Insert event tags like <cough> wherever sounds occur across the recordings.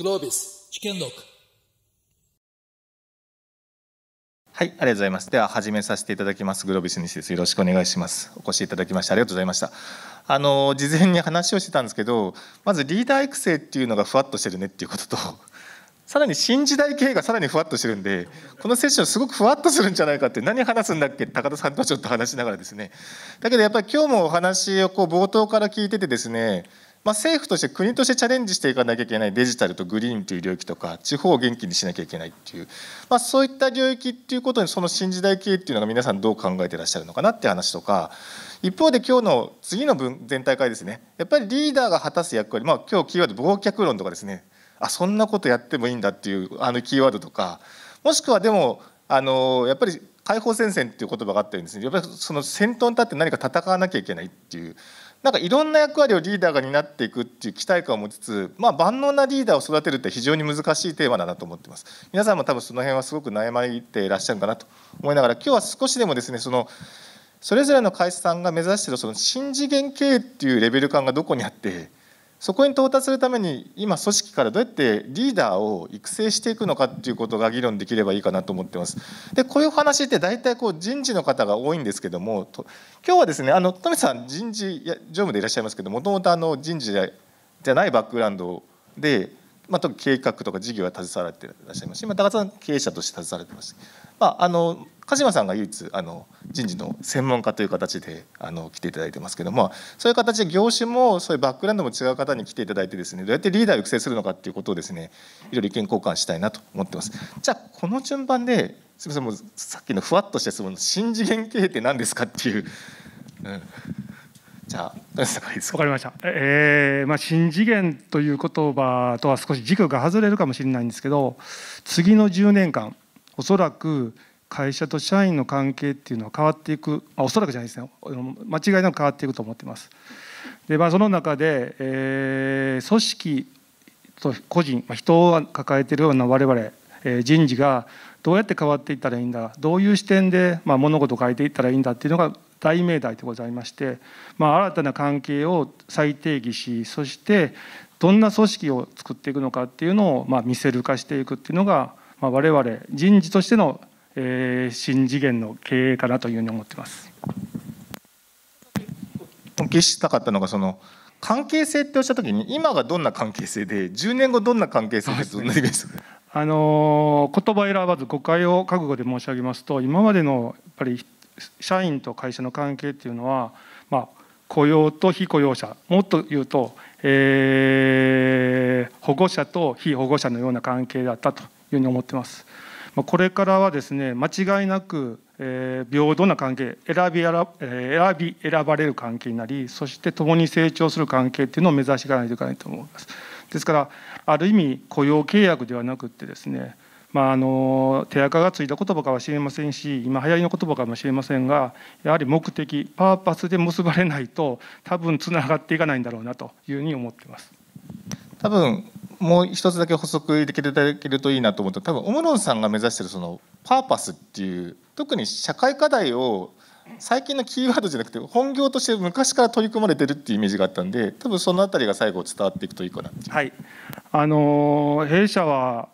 Globis, c h i はい、ありがとうございます。では始めさせていただきます。グロービス西です。よろしくお願いします。お越しいただきましてありがとうございました。あの事前に話をしてたんですけど、まずリーダー育成っていうのがふわっとしてるねっていうことと、さらに新時代経営がさらにふわっとしてるんで、このセッションすごくふわっとするんじゃないかって、何話すんだっけ、高田さんとちょっと話しながらですね。だけどやっぱり今日もお話をこう冒頭から聞いててですね、まあ、政府として国としてチャレンジしていかなきゃいけないデジタルとグリーンという領域とか地方を元気にしなきゃいけないっていう、まあ、そういった領域っていうことにその新時代系っていうのが皆さんどう考えてらっしゃるのかなっていう話とか一方で今日の次の分全体会ですねやっぱりリーダーが果たす役割、まあ、今日キーワード忘却論とかですねあそんなことやってもいいんだっていうあのキーワードとかもしくはでもあのやっぱり解放戦線っていう言葉があったようにですねやっぱりその先頭に立って何か戦わなきゃいけないっていう。なんかいろんな役割をリーダーが担っていくっていう期待感を持ちつつ、まあ、万能なリーダーを育てるって非常に難しいテーマだなと思ってます皆さんも多分その辺はすごく悩まれていらっしゃるかなと思いながら今日は少しでもですねそのそれぞれの会社さんが目指しているその新次元経営っていうレベル感がどこにあってそこに到達するために今組織からどうやってリーダーを育成していくのかっていうことが議論できればいいかなと思ってます。でこういう話って大体こう人事の方が多いんですけども今日はですねあの富さん人事や常務でいらっしゃいますけどもともとあの人事じゃないバックグラウンドで、まあ、特に計画とか事業は携わっていらっしゃいますし今高田さん経営者として携わってます。まあ、あの鹿島さんが唯一あの人事の専門家という形であの来ていただいてますけどもそういう形で業種もそういうバックグラウンドも違う方に来ていただいてですねどうやってリーダーを育成するのかっていうことをですねいろいろ意見交換したいなと思ってます。じゃこの順番ですみませんもうさっきのふわっとした質問新次元経営って何ですかっていう。うんじゃあ、わかりました。ええー、まあ、新次元という言葉とは少し軸が外れるかもしれないんですけど。次の10年間、おそらく会社と社員の関係っていうのは変わっていく、あ、おそらくじゃないですね間違いなく変わっていくと思ってます。でまあ、その中で、えー、組織と個人、まあ、人を抱えているような我々、えー、人事がどうやって変わっていったらいいんだどういう視点で、まあ、物事を変えていったらいいんだっていうのが大命題でございまして、まあ、新たな関係を再定義しそしてどんな組織を作っていくのかっていうのを、まあ、見せる化していくっていうのがまあ、我々人事としての、えー、新次元の経営かなというふうに思ってます。お聞きしたかったのがその関係性っておっしゃった時に今がどんな関係性で10年後どんな関係性ですとね、あの言葉選ばず誤解を覚悟で申し上げますと今までのやっぱり社員と会社の関係っていうのは、まあ、雇用と非雇用者もっと言うと、えー、保護者と非保護者のような関係だったとうに思ってます。まあ、これからはですね間違いなく、え平等な関係選び選選び選ばれる関係になりそして共に成長する関係っていうのを目指していかないといけないと思います。ですからある意味雇用契約ではなくってですねまあ、あの手垢がついた言葉かもしれませんし今流行りの言葉かもしれませんがやはり目的パーパスで結ばれないと多分つながっていかないんだろうなというふうに思ってます多分もう一つだけ補足できるだけるといいなと思った多分オムロンさんが目指してるそのパーパスっていう特に社会課題を最近のキーワードじゃなくて本業として昔から取り組まれてるっていうイメージがあったんで多分その辺りが最後伝わっていくといいかなはいあの弊社は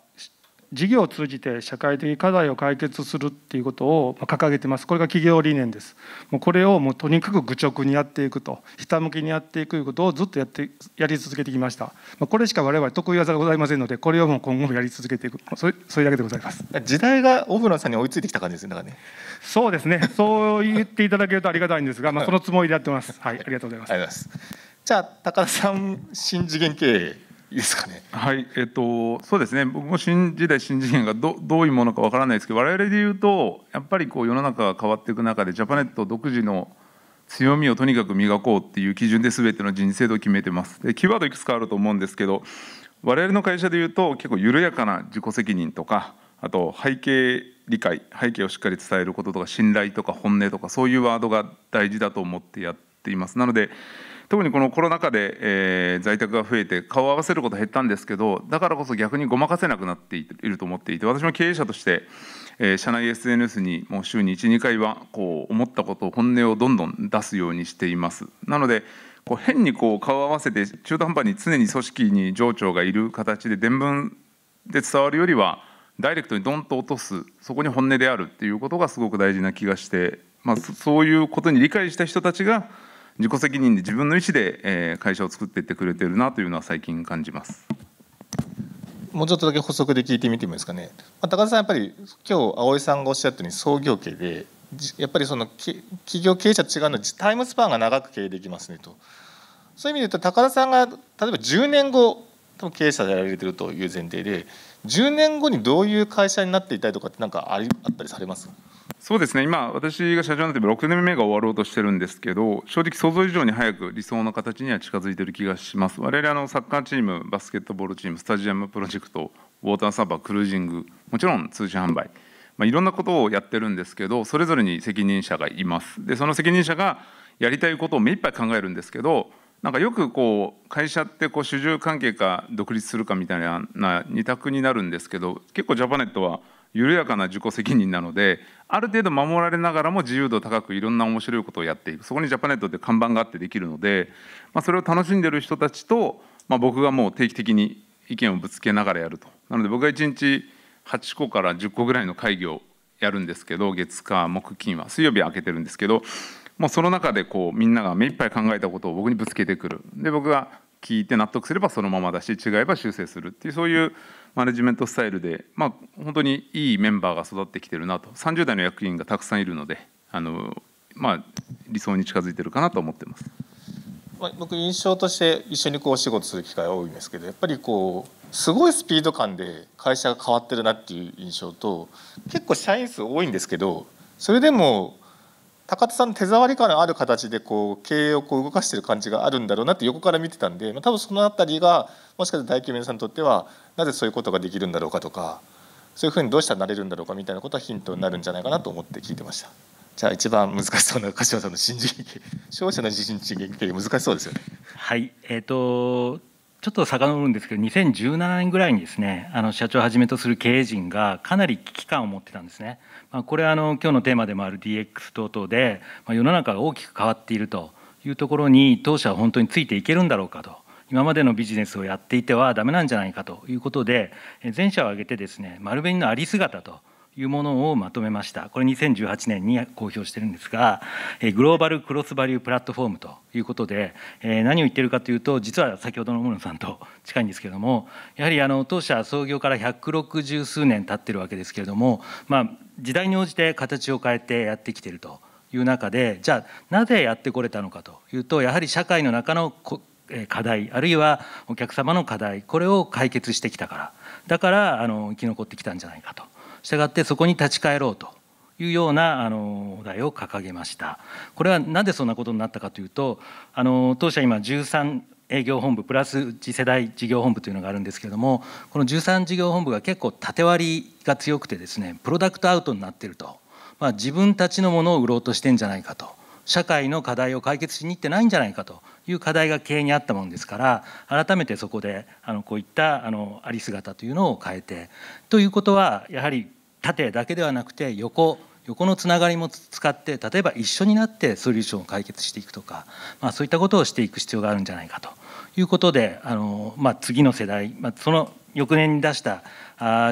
事業を通じて社会的課題を解決するっていうことを掲げてますこれが企業理念ですもうこれをもうとにかく愚直にやっていくとひたむきにやっていくということをずっとやってやり続けてきましたこれしか我々得意技がございませんのでこれをもう今後もやり続けていくそれそれだけでございます <laughs> 時代が小村さんに追いついてきた感じですねかねそうですねそう言っていただけるとありがたいんですが、まあ、<laughs> そのつもりでやってますはいありがとうございますじゃあ高田さん新次元経営いいですかね。はい、えっと、そうですね。僕も新時代新次元がどどういうものかわからないですけど、我々で言うとやっぱりこう世の中が変わっていく中でジャパネット独自の強みをとにかく磨こうっていう基準で全ての人生度を決めてます。で、キーワードいくつかあると思うんですけど、我々の会社で言うと結構緩やかな自己責任とか、あと背景理解、背景をしっかり伝えることとか信頼とか本音とかそういうワードが大事だと思ってやっています。なので。特にこのコロナ禍で、えー、在宅が増えて顔を合わせること減ったんですけどだからこそ逆にごまかせなくなっていると思っていて私も経営者として、えー、社内 SNS にもう週に12回はこう思ったことを本音をどんどん出すようにしていますなのでこう変にこう顔を合わせて中途半端に常に組織に情緒がいる形で伝聞で伝わるよりはダイレクトにドンと落とすそこに本音であるっていうことがすごく大事な気がして、まあ、そういうことに理解した人たちが自己責任で自分の意思で、え会社を作っていってくれてるなというのは最近感じます。もうちょっとだけ補足で聞いてみてもいいですかね。まあ、高田さんやっぱり今日葵さんがおっしゃったように創業系でやっぱりその企業経営者と違うのはタイムスパンが長く経営できますねと。そういう意味で言うと高田さんが例えば10年後多分経営者でやられてるという前提で10年後にどういう会社になっていたりとかって何かありあったりされますそうですね今私が社長になって6年目が終わろうとしてるんですけど正直想像以上に早く理想の形には近づいてる気がします我々あのサッカーチームバスケットボールチームスタジアムプロジェクトウォーターサーバークルージングもちろん通信販売、まあ、いろんなことをやってるんですけどそれぞれに責任者がいますでその責任者がやりたいことを目いっぱい考えるんですけどなんかよくこう会社ってこう主従関係か独立するかみたいな二択になるんですけど結構ジャパネットは緩やかな自己責任なのである程度守られながらも自由度高くいろんな面白いことをやっていくそこにジャパネットって看板があってできるので、まあ、それを楽しんでる人たちと、まあ、僕がもう定期的に意見をぶつけながらやるとなので僕が1日8個から10個ぐらいの会議をやるんですけど月火木金は水曜日は開けてるんですけどもうその中でこうみんなが目いっぱい考えたことを僕にぶつけてくるで僕が聞いて納得すればそのままだし違えば修正するっていうそういうマネジメントスタイルで、まあ、本当にいいメンバーが育ってきてるなと30代の役員がたくさんいるのであの、まあ、理想に近づいてるかなと思ってます。僕印象として一緒にこうお仕事する機会が多いんですけどやっぱりこうすごいスピード感で会社が変わってるなっていう印象と結構社員数多いんですけどそれでも高田さんの手触り感のある形でこう経営をこう動かしてる感じがあるんだろうなって横から見てたんで、まあ、多分その辺りがもしかしたら大企業さんにとってはなぜそういうことができるんだろうかとかそういうふうにどうしたらなれるんだろうかみたいなことはヒントになるんじゃないかなと思って聞いてました。じゃあ一番難しそうな柏さんの新人経営、商社の新人経営難しそうですよね。はい、えっ、ー、とちょっと遡るんですけど2017年ぐらいにですねあの社長をはじめとする経営陣がかなり危機感を持ってたんですね、まあ、これはあの今日のテーマでもある DX 等々で、まあ、世の中が大きく変わっているというところに当社は本当についていけるんだろうかと今までのビジネスをやっていてはダメなんじゃないかということで全社を挙げてですね丸紅のあり姿というものをまとめました。これ2018年に公表してるんですが、グローバルクロスバリュープラットフォームということで、何を言ってるかというと、実は先ほどの大野さんと近いんですけれども、やはりあの当社創業から160数年経ってるわけですけれども、まあ、時代に応じて形を変えてやってきてるという中で、じゃあなぜやってこれたのかというと、やはり社会の中の課題あるいはお客様の課題これを解決してきたからだからあの生き残ってきたんじゃないかとしたがってそこに立ち返ろうというようなあのお題を掲げましたこれはなぜそんなことになったかというとあの当社今13営業本部プラス次世代事業本部というのがあるんですけれどもこの13事業本部が結構縦割りが強くてですねプロダクトアウトになっていると、まあ、自分たちのものを売ろうとしてんじゃないかと社会の課題を解決しに行ってないんじゃないかという課題が経営にあったものですから改めてそこであのこういったあのあり姿というのを変えてということはやはり縦だけではなくて横横のつながりも使って例えば一緒になってソリューションを解決していくとか、まあ、そういったことをしていく必要があるんじゃないかということであの、まあ、次の世代、まあ、その翌年に出した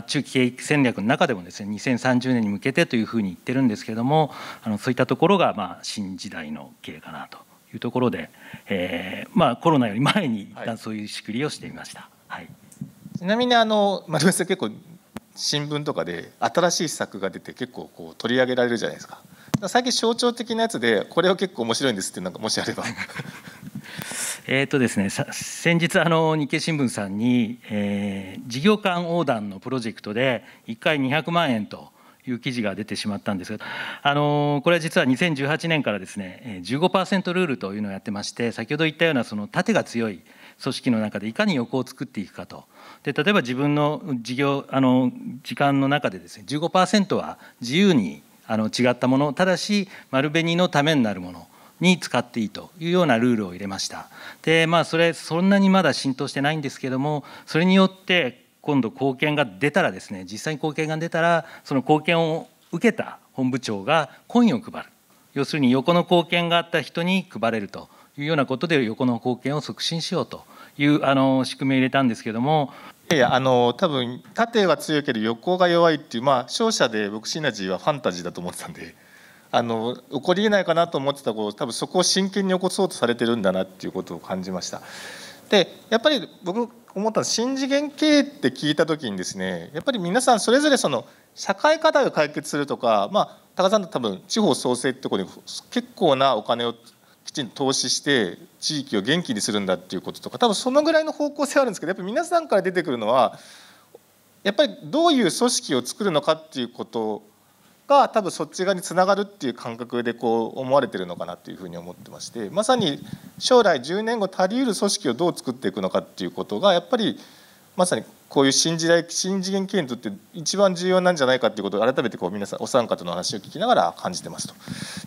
中期経営戦略の中でもですね2030年に向けてというふうに言ってるんですけれどもあのそういったところがまあ新時代の経営かなというところで、えーまあ、コロナより前に一旦そういう仕組みをしてみました。はい、ちなみにあの丸さん結構新聞とかで新しい施策が出て結構こう取り上げられるじゃないですか。最近象徴的なやつでこれは結構面白いんですってなんかもしあれば <laughs> えーとですね、先日あの日経新聞さんに、えー、事業間横断のプロジェクトで1回200万円という記事が出てしまったんですが、あのこれは実は2018年からですね15%ルールというのをやってまして先ほど言ったようなその盾が強い組織の中でいかに横を作っていくかとで例えば自分の事業あの時間の中でですね15%は自由にあの違ったものただし丸紅のためになるものに使っていいというようなルールを入れましたでまあそれそんなにまだ浸透してないんですけどもそれによって今度貢献が出たらですね実際に貢献が出たらその貢献を受けた本部長がコインを配る要するに横の貢献があった人に配れるというようなことで横の貢献を促進しようというあの仕組みを入れたんですけどもいやあの多分縦は強いけど横が弱いっていうまあ勝者で僕シナジーはファンタジーだと思ってたんであの起こりえないかなと思ってたこと多分そこを真剣に起こそうとされてるんだなっていうことを感じました。でやっぱり僕思ったのは新次元経営って聞いた時にですねやっぱり皆さんそれぞれその社会課題を解決するとか、まあ、高さん多分地方創生ってとこに結構なお金をきちんと投資して地域を元気にするんだっていうこととか多分そのぐらいの方向性はあるんですけどやっぱり皆さんから出てくるのはやっぱりどういう組織を作るのかっていうことが多分そっち側につながるっていう感覚でこう思われてるのかなっていうふうに思ってましてまさに将来10年後足りうる組織をどう作っていくのかっていうことがやっぱりまさにこういう新時代新次元経営にとって一番重要なんじゃないかっていうことを改めてこう皆さんお三方の話を聞きながら感じてますと。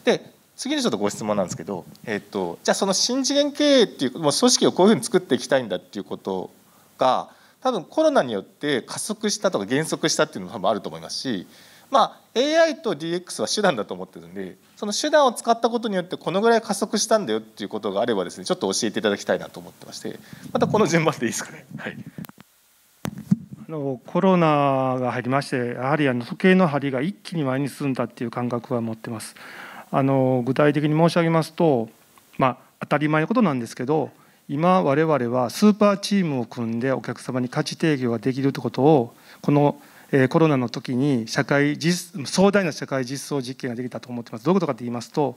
で次にちょっとご質問なんですけど、えっと、じゃあその新次元経営っていうもう組織をこういうふうに作っていきたいんだっていうことが多分コロナによって加速したとか減速したっていうのも多分あると思いますしまあ、AI と DX は手段だと思ってるんでその手段を使ったことによってこのぐらい加速したんだよっていうことがあればですねちょっと教えていただきたいなと思ってましてまたこの順番でいいですかね。はいのコロナが入りましてやはりあの時計の針が一気に前に進んだっていう感覚は持ってますあの具体的に申し上げますとまあ当たり前のことなんですけど今我々はスーパーチームを組んでお客様に価値提供ができるってことをこのえコロナの時に社会実壮大な社会実装実験ができたと思ってますどういうことかと言いますと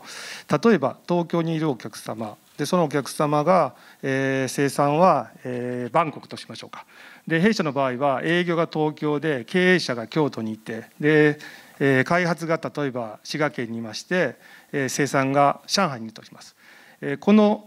例えば東京にいるお客様でそのお客様が、えー、生産は、えー、バンコクとしましょうかで弊社の場合は営業が東京で経営者が京都にいてで、えー、開発が例えば滋賀県にいまして、えー、生産が上海にいるとします。えー、この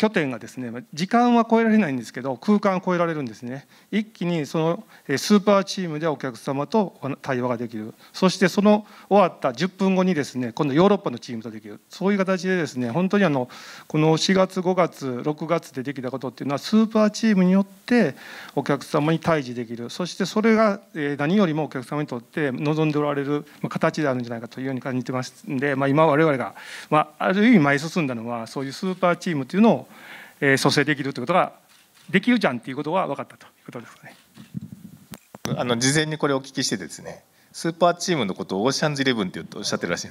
拠点がですね時間は超えられないんですけど空間を超えられるんですね一気にそのスーパーチームでお客様と対話ができるそしてその終わった10分後にですね今度ヨーロッパのチームとできるそういう形でですね本当にあのこの4月5月6月でできたことっていうのはスーパーチームによってお客様に対峙できるそしてそれが何よりもお客様にとって望んでおられる形であるんじゃないかというように感じてますんで、まあ、今我々が、まあ、ある意味前進んだのはそういうスーパーチームというのをえー、蘇生できるということができるじゃんということが分かったということですかね。あの事前にこれお聞きしてですねスーパーチームのことをオーシャンズイレブンっておっしゃってるらしい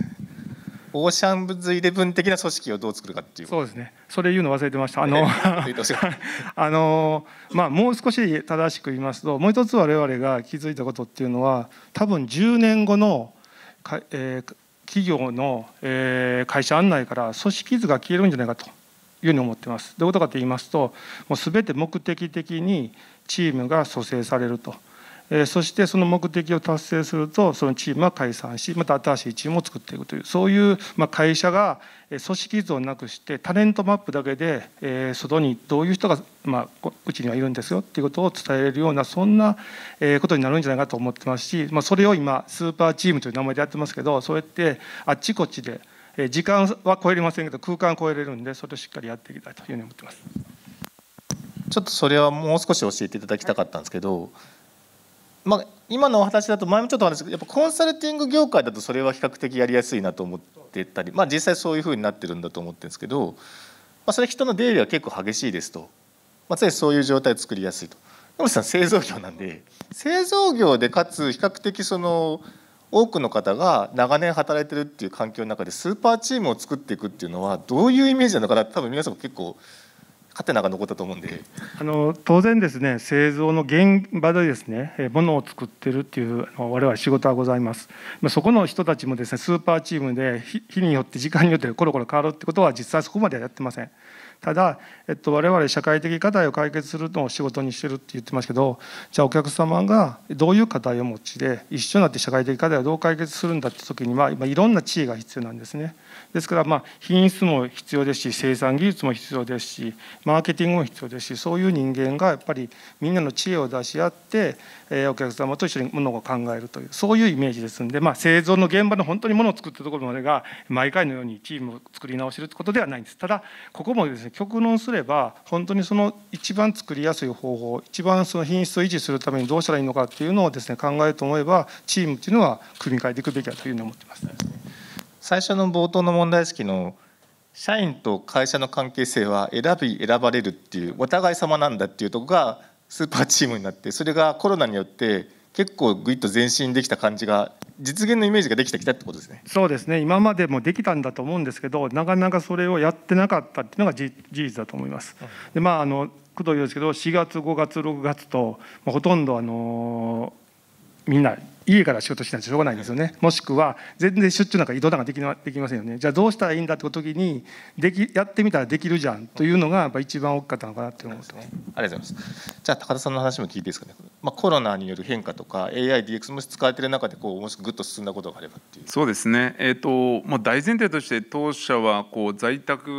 オーシャンズイレブン的な組織をどう作るかっていうそうですねそれ言うの忘れてましたあの <laughs> あの、まあ、もう少し正しく言いますともう一つ我々が気づいたことっていうのは多分10年後のか、えー、企業の、えー、会社案内から組織図が消えるんじゃないかというふうに思ってます。どういうことかと言いますともう全て目的的にチームが蘇生されると。えー、そしてその目的を達成するとそのチームは解散しまた新しいチームを作っていくというそういう、まあ、会社が組織図をなくしてタレントマップだけで、えー、外にどういう人が、まあ、うちにはいるんですよっていうことを伝えれるようなそんな、えことになるんじゃないかと思ってますし、まあ、それを今スーパーチームという名前でやってますけどそうやってあっちこっちで。時間は超えれませんけど空間超えれるんでそれをしっかりやっていきたいというふうに思ってますちょっとそれはもう少し教えていただきたかったんですけど、まあ、今のお話だと前もちょっと話けどやっぱコンサルティング業界だとそれは比較的やりやすいなと思ってたり、まあ、実際そういうふうになってるんだと思ってるんですけど、まあ、それ人の出入りは結構激しいですと、まあ、常にそういう状態を作りやすいと。でもさ製造業なんで製造業でかつ比較的その多くの方が長年働いてるっていう環境の中でスーパーチームを作っていくっていうのはどういうイメージなのかな多分皆さんも結構勝手なが残ったと思うんであの当然ですね製造の現場でですねものを作ってるっていう我々仕事はございますそこの人たちもですねスーパーチームで日によって時間によってコロコロ変わるってことは実際そこまではやってませんただ、えっと、我々社会的課題を解決するのを仕事にしてるって言ってますけどじゃあお客様がどういう課題をお持ちで一緒になって社会的課題をどう解決するんだって時には今いろんな知恵が必要なんですね。ですからまあ品質も必要ですし生産技術も必要ですしマーケティングも必要ですしそういう人間がやっぱりみんなの知恵を出し合ってえお客様と一緒に物を考えるというそういうイメージですんで、まあ、製造の現場の本当にものを作ったところまでが毎回のようにチームを作り直してるってことではないんですただここもですね極論すれば本当にその一番作りやすい方法一番その品質を維持するためにどうしたらいいのかっていうのをですね考えると思えばチームっていうのは組み替えていくべきだというふうに思ってます。最初の冒頭の問題意識の社員と会社の関係性は選び選ばれるっていうお互い様なんだっていうとこがスーパーチームになってそれがコロナによって結構ぐいっと前進できた感じが実現のイメージができてきたってことですねそうですね今までもできたんだと思うんですけどなかなかそれをやってなかったっていうのが事実だと思います。でまああの工藤ですけど4月5月6月と、まあ、ほとんどあのみんな家から仕事しないとしょうがないんですよねもしくは全然出張なんか移動なんかできできませんよねじゃあどうしたらいいんだって時にできやってみたらできるじゃんというのがやっぱ一番大きかったのかなって思うと、ね、ありがとうございますじゃあ高田さんの話も聞いていいですかね、まあ、コロナによる変化とか AIDX もし使われてる中でこうもしぐっと進んだことがあればっていうそうですね、えーとまあ、大前提として当社はこう在宅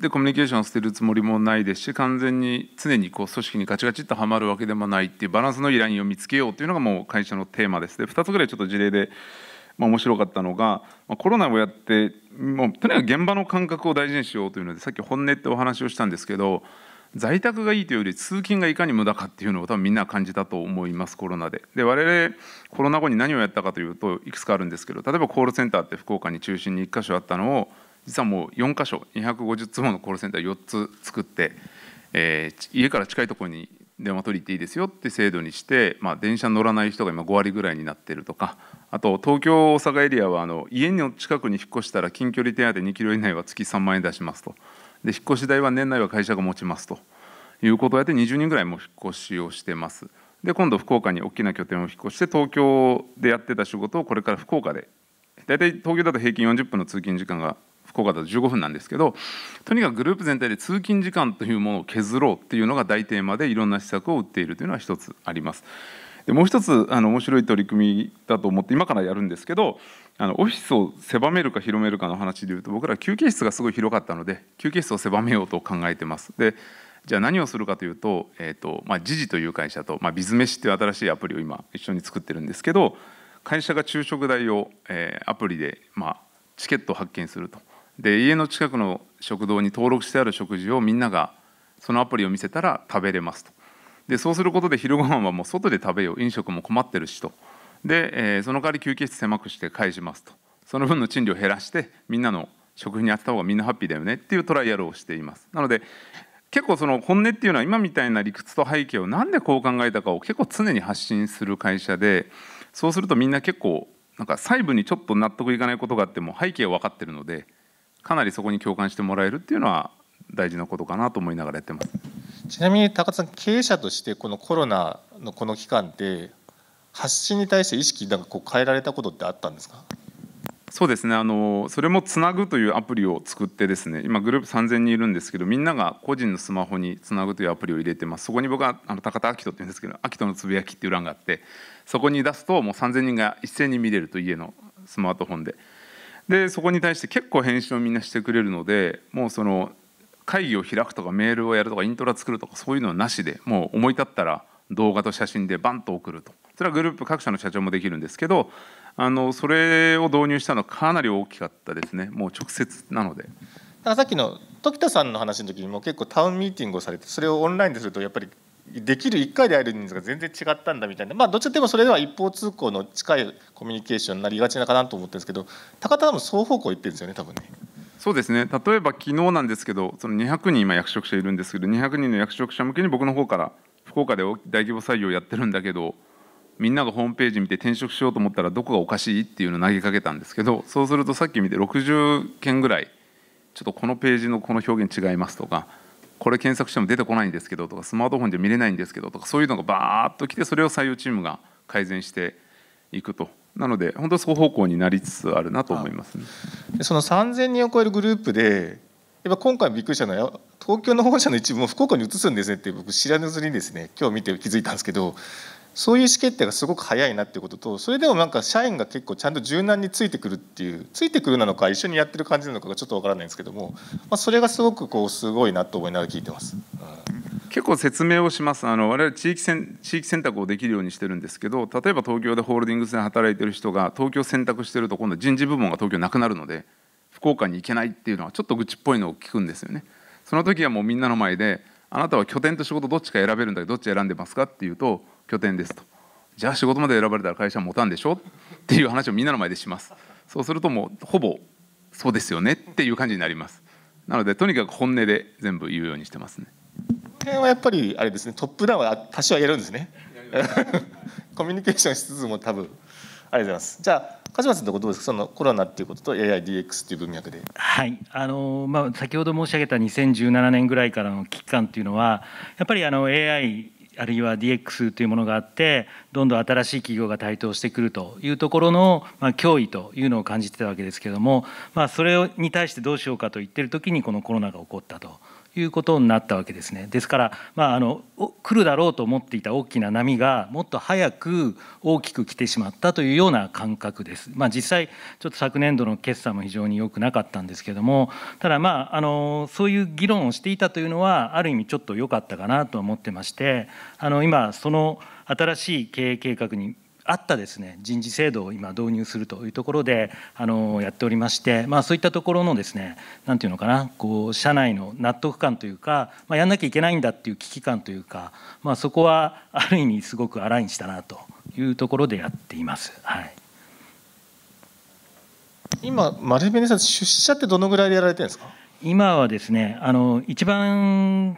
でコミュニケーションを捨てるつもりもないですし完全に常にこう組織にガチガチっとはまるわけでもないっていうバランスのいいラインを見つけようというのがもう会社のテーマですで2つぐらいちょっと事例で、まあ、面白かったのが、まあ、コロナをやってもうとにかく現場の感覚を大事にしようというのでさっき本音ってお話をしたんですけど在宅がいいというより通勤がいかに無駄かっていうのを多分みんな感じたと思いますコロナで。で我々コロナ後に何をやったかというといくつかあるんですけど例えばコールセンターって福岡に中心に1箇所あったのを実はもう4箇所250坪のコールセンター4つ作って、えー、家から近いところに電話取り行っていいですよって制度にして、まあ、電車乗らない人が今5割ぐらいになってるとかあと東京大阪エリアはあの家の近くに引っ越したら近距離手当2キロ以内は月3万円出しますとで引っ越し代は年内は会社が持ちますということをやって20人ぐらいも引っ越しをしてます。で今度福岡に大きな拠点を引っ越して東京でやってた仕事をこれから福岡で大体東京だと平均40分の通勤時間が福岡だと15分なんですけどとにかくグループ全体で通勤時間というものを削ろうっていうのが大テーマでいろんな施策を打っているというのは一つあります。でもう一つあの面白い取り組みだと思って今からやるんですけどあのオフィスを狭めるか広めるかの話でいうと僕ら休憩室がすごい広かったので休憩室を狭めようと考えてます。でじゃあ何をするかというと,、えーとまあ、ジジという会社と、まあ、ビズメシという新しいアプリを今一緒に作ってるんですけど会社が昼食代を、えー、アプリで、まあ、チケットを発券するとで家の近くの食堂に登録してある食事をみんながそのアプリを見せたら食べれますとでそうすることで昼ごはんはもう外で食べよう飲食も困ってるしとで、えー、その代わり休憩室狭くして返しますとその分の賃料を減らしてみんなの食費に当てた方がみんなハッピーだよねっていうトライアルをしていますなので結構その本音っていうのは今みたいな理屈と背景をなんでこう考えたかを結構常に発信する会社でそうするとみんな結構なんか細部にちょっと納得いかないことがあっても背景は分かってるのでかなりそこに共感してもらえるっていうのは大事なことかなと思いながらやってますちなみに高田さん経営者としてこのコロナのこの期間で発信に対して意識なんかこう変えられたことってあったんですかそうですねあのそれも「つなぐ」というアプリを作ってですね今グループ3000人いるんですけどみんなが個人のスマホに「つなぐ」というアプリを入れてますそこに僕はあの高田明人って言うんですけど「明人のつぶやき」っていう欄があってそこに出すともう3000人が一斉に見れると家のスマートフォンで。でそこに対して結構返信をみんなしてくれるのでもうその会議を開くとかメールをやるとかイントラ作るとかそういうのはなしでもう思い立ったら動画と写真でバンと送るとそれはグループ各社の社長もできるんですけどあのそれを導入したのはかなり大きかったですねもう直接なので。だからさっきの時田さんの話の時にも結構タウンミーティングをされてそれをオンラインでするとやっぱりできる1回で会える人数が全然違ったんだみたいなまあどっちでもそれでは一方通行の近いコミュニケーションになりがちなかなと思ってるんですけど高田さんも双方向行ってるんですよね多分ね。そうですね例えば昨日なんですけどその200人今役職者いるんですけど200人の役職者向けに僕の方から福岡で大規模採用やってるんだけどみんながホームページ見て転職しようと思ったらどこがおかしいっていうのを投げかけたんですけどそうするとさっき見て60件ぐらいちょっとこのページのこの表現違いますとかこれ検索しても出てこないんですけどとかスマートフォンで見れないんですけどとかそういうのがバーッときてそれを採用チームが改善していくとなので本当双方向になりつつあるなと思います、ね、その3000人を超えるグループでやっぱ今回びっくりしたのは東京の本社の一部も福岡に移すんですねって僕知らずにですね今日見て気づいたんですけどそういう意思決定がすごく早いなっていうこととそれでもなんか社員が結構ちゃんと柔軟についてくるっていうついてくるなのか一緒にやってる感じなのかがちょっとわからないんですけども、まあ、それがすごくこうすごいなと思いながら聞いてます。結構説明をしますあの我々地域せん地域選択をできるようにしてるんですけど例えば東京でホールディングスで働いてる人が東京選択してると今度人事部門が東京なくなるので福岡に行けないっていうのはちょっと愚痴っぽいのを聞くんですよね。その時はもうみんなの前であなたは拠点と仕事どっちか選べるんだけどどっち選んでますかっていうと拠点ですとじゃあ仕事まで選ばれたら会社持たんでしょっていう話をみんなの前でしますそうするともうほぼそうですよねっていう感じになりますなのでとにかく本音で全部言うようにしてますねこの辺はやっぱりあれですねトップダウンは多少やるんですね <laughs> コミュニケーションしつつも多分ありがとうございます。じゃあ梶松さんとこどうですかそのコロナっていうことと AIDX っていう文脈で。はいあのまあ、先ほど申し上げた2017年ぐらいからの危機感っていうのはやっぱりあの AI あるいは DX というものがあってどんどん新しい企業が台頭してくるというところの、まあ、脅威というのを感じてたわけですけれども、まあ、それに対してどうしようかと言ってる時にこのコロナが起こったと。いうことになったわけですね。ですから、まあ、あの来るだろうと思っていた大きな波がもっと早く大きく来てしまったというような感覚です。まあ、実際ちょっと昨年度の決算も非常に良くなかったんですけどもただまああのそういう議論をしていたというのはある意味ちょっと良かったかなと思ってましてあの今その新しい経営計画にあったですね人事制度を今導入するというところであのやっておりまして、まあ、そういったところのですね何て言うのかなこう社内の納得感というか、まあ、やんなきゃいけないんだっていう危機感というか、まあ、そこはある意味すごくアラインしたなというところでやっています。はい今、丸紅さん、出社ってどのぐらいでやられてるんですか今はですねあの一番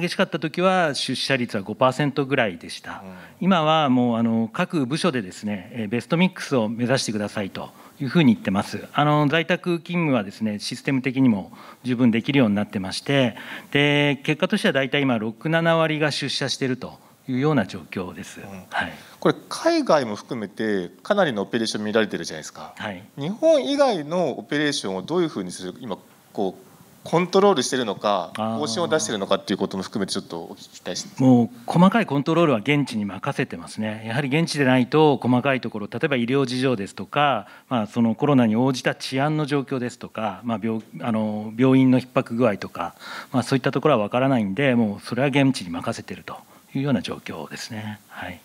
激しかった時は出社率は5%ぐらいでした、今はもうあの各部署でですねベストミックスを目指してくださいというふうに言ってますあの在宅勤務はですねシステム的にも十分できるようになってましてで結果としては大体今67割が出社していると。いうような状況です、うん、はい、これ海外も含めてかなりのオペレーション見られてるじゃないですか、はい、日本以外のオペレーションをどういうふうにする今こうコントロールしてるのか方針を出してるのかっていうことも含めてちょっとお聞きしたいもう細かいコントロールは現地に任せてますねやはり現地でないと細かいところ例えば医療事情ですとか、まあ、そのコロナに応じた治安の状況ですとか、まあ、病あの病院の逼迫具合とか、まあ、そういったところは分からないんでもうそれは現地に任せてるというような状況ですね。はい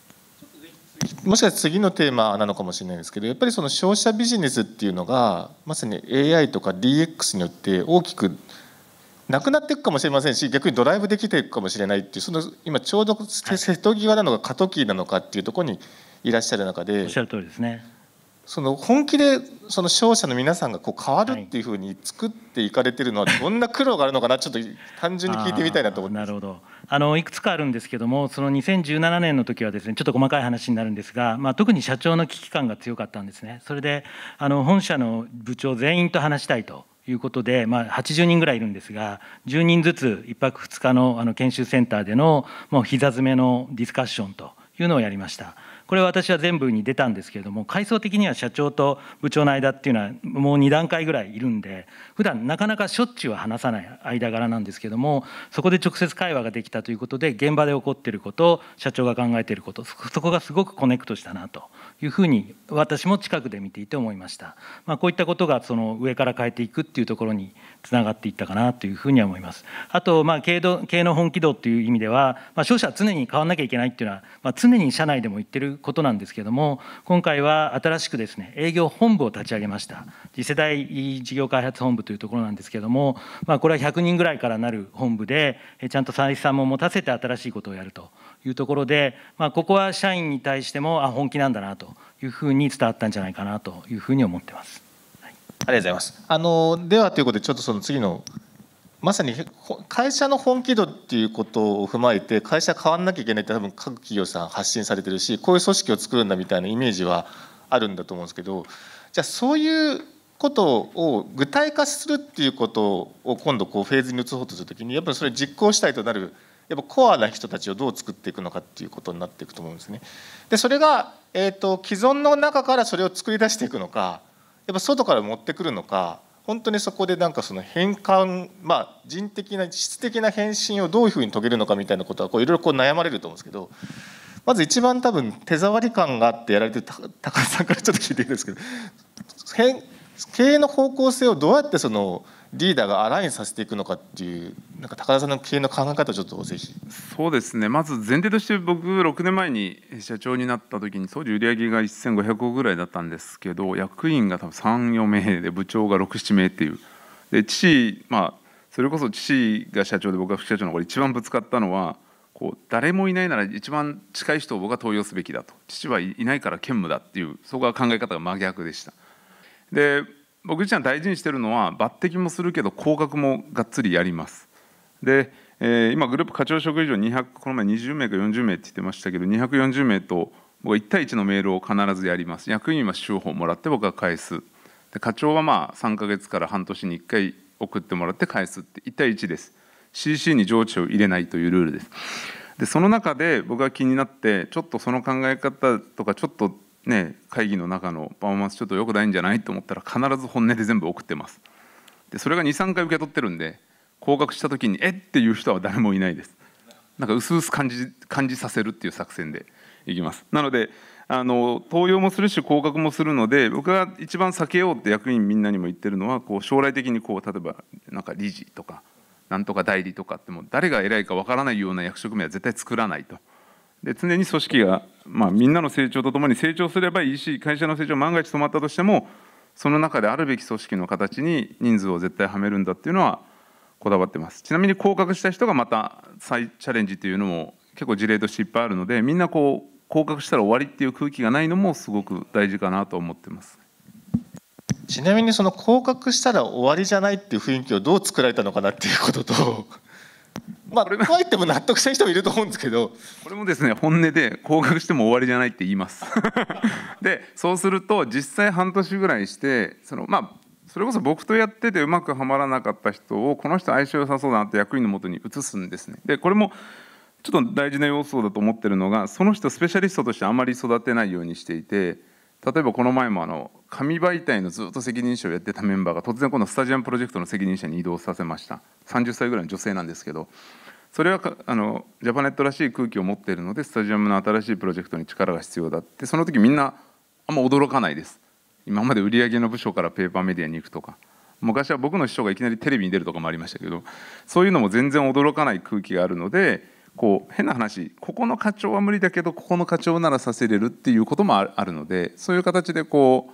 もしかしたら次のテーマなのかもしれないですけどやっぱりその消費者ビジネスっていうのがまさに AI とか DX によって大きくなくなっていくかもしれませんし逆にドライブできていくかもしれないっていうその今ちょうど瀬戸際なのか過渡期なのかっていうところにいらっしゃる中でおっしゃる通りですねその本気でその勝者の皆さんがこう変わるっていうふうに作っていかれてるのはどんな苦労があるのかなちょっと単純に聞いてみたいなと思ってなるほどあのいくつかあるんですけどもその2017年の時はですねちょっと細かい話になるんですが、まあ、特に社長の危機感が強かったんですねそれであの本社の部長全員と話したいということで、まあ、80人ぐらいいるんですが10人ずつ1泊2日のあの研修センターでのもう膝詰めのディスカッションというのをやりました。これは私は全部に出たんですけれども階層的には社長と部長の間っていうのはもう2段階ぐらいいるんで普段なかなかしょっちゅうは話さない間柄なんですけどもそこで直接会話ができたということで現場で起こっていること社長が考えていることそこがすごくコネクトしたなと。いうふうに私も近くで見ていて思いました、まあ、こういったことがその上から変えていくっていうところにつながっていったかなというふうには思いますあとまあ経度営の本気度という意味では、まあ、商社は常に変わらなきゃいけないっていうのは、まあ、常に社内でも言ってることなんですけども今回は新しくですね営業本部を立ち上げました次世代事業開発本部というところなんですけども、まあ、これは100人ぐらいからなる本部でちゃんと採算も持たせて新しいことをやると。いうところで、まあ、ここは社員に対してもあ本気なんだなというふうに伝わったんじゃないかなというふうに思ってます。はい、ありがとうございます。あのではということでちょっとその次のまさに会社の本気度っていうことを踏まえて会社変わんなきゃいけないって多分各企業さん発信されてるしこういう組織を作るんだみたいなイメージはあるんだと思うんですけどじゃあそういうことを具体化するっていうことを今度こうフェーズに移そうとするときにやっぱりそれ実行したいとなるやっぱコアな人たちをどう作っていくのかっていうことになっていくと思うんですね。でそれが、えーと、既存の中からそれを作り出していくのかやっぱ外から持ってくるのか本当にそこでなんかその変換、まあ、人的な質的な変身をどういうふうに遂げるのかみたいなことはこういろいろこう悩まれると思うんですけどまず一番多分手触り感があってやられてる高橋さんからちょっと聞いてるんですけど経営の方向性をどうやってそのリーダーがアラインさせていくのかっていうなんか高田さんの経営の考え方ちょっとぜひそうですねまず前提として僕6年前に社長になった時に当時売上が1500億ぐらいだったんですけど役員が多分34名で部長が67名っていうで父まあそれこそ父が社長で僕が副社長のこれ一番ぶつかったのはこう誰もいないなら一番近い人を僕は登用すべきだと父はいないから兼務だっていうそこは考え方が真逆でした。で僕自身大事にしてるのは抜擢もするけど降格もがっつりやりますで、えー、今グループ課長職以上200この前20名か40名って言ってましたけど240名と僕は1対1のメールを必ずやります役員は手法もらって僕が返すで課長はまあ3か月から半年に1回送ってもらって返すって1対1です CC に情緒を入れないというルールですでその中で僕が気になってちょっとその考え方とかちょっとね、会議の中のパフォーマンスちょっと良くないんじゃないと思ったら必ず本音で全部送ってますでそれが23回受け取ってるんで降格した時に「えっ?」ていう人は誰もいないですなんか薄々感じ感じさせるっていう作戦でいきますなのであの登用もするし降格もするので僕が一番避けようって役員みんなにも言ってるのはこう将来的にこう例えばなんか理事とかなんとか代理とかっても誰が偉いかわからないような役職名は絶対作らないと。で常に組織が、まあ、みんなの成長とともに成長すればいいし会社の成長万が一止まったとしてもその中であるべき組織の形に人数を絶対はめるんだっていうのはこだわってますちなみに降格した人がまた再チャレンジというのも結構事例としていっぱいあるのでみんなこう降格したら終わりっていう空気がないのもすごく大事かなと思ってますちなみにその降格したら終わりじゃないっていう雰囲気をどう作られたのかなっていうこととまあ、とはいっても納得したい人もいると思うんですけどこれもですね本音で降格しても終わりじゃないって言います <laughs> でそうすると実際半年ぐらいしてそのまあそれこそ僕とやっててうまくはまらなかった人をこの人相性良さそうだなって役員のもとに移すんですねでこれもちょっと大事な要素だと思ってるのがその人スペシャリストとしてあまり育てないようにしていて例えばこの前もあの紙媒体のずっと責任者をやってたメンバーが突然このスタジアムプロジェクトの責任者に移動させました30歳ぐらいの女性なんですけどそれはあのジャパネットらしい空気を持っているのでスタジアムの新しいプロジェクトに力が必要だってその時みんなあんま驚かないです今まで売り上げの部署からペーパーメディアに行くとか昔は僕の師匠がいきなりテレビに出るとかもありましたけどそういうのも全然驚かない空気があるのでこう変な話ここの課長は無理だけどここの課長ならさせれるっていうこともあるのでそういう形でこ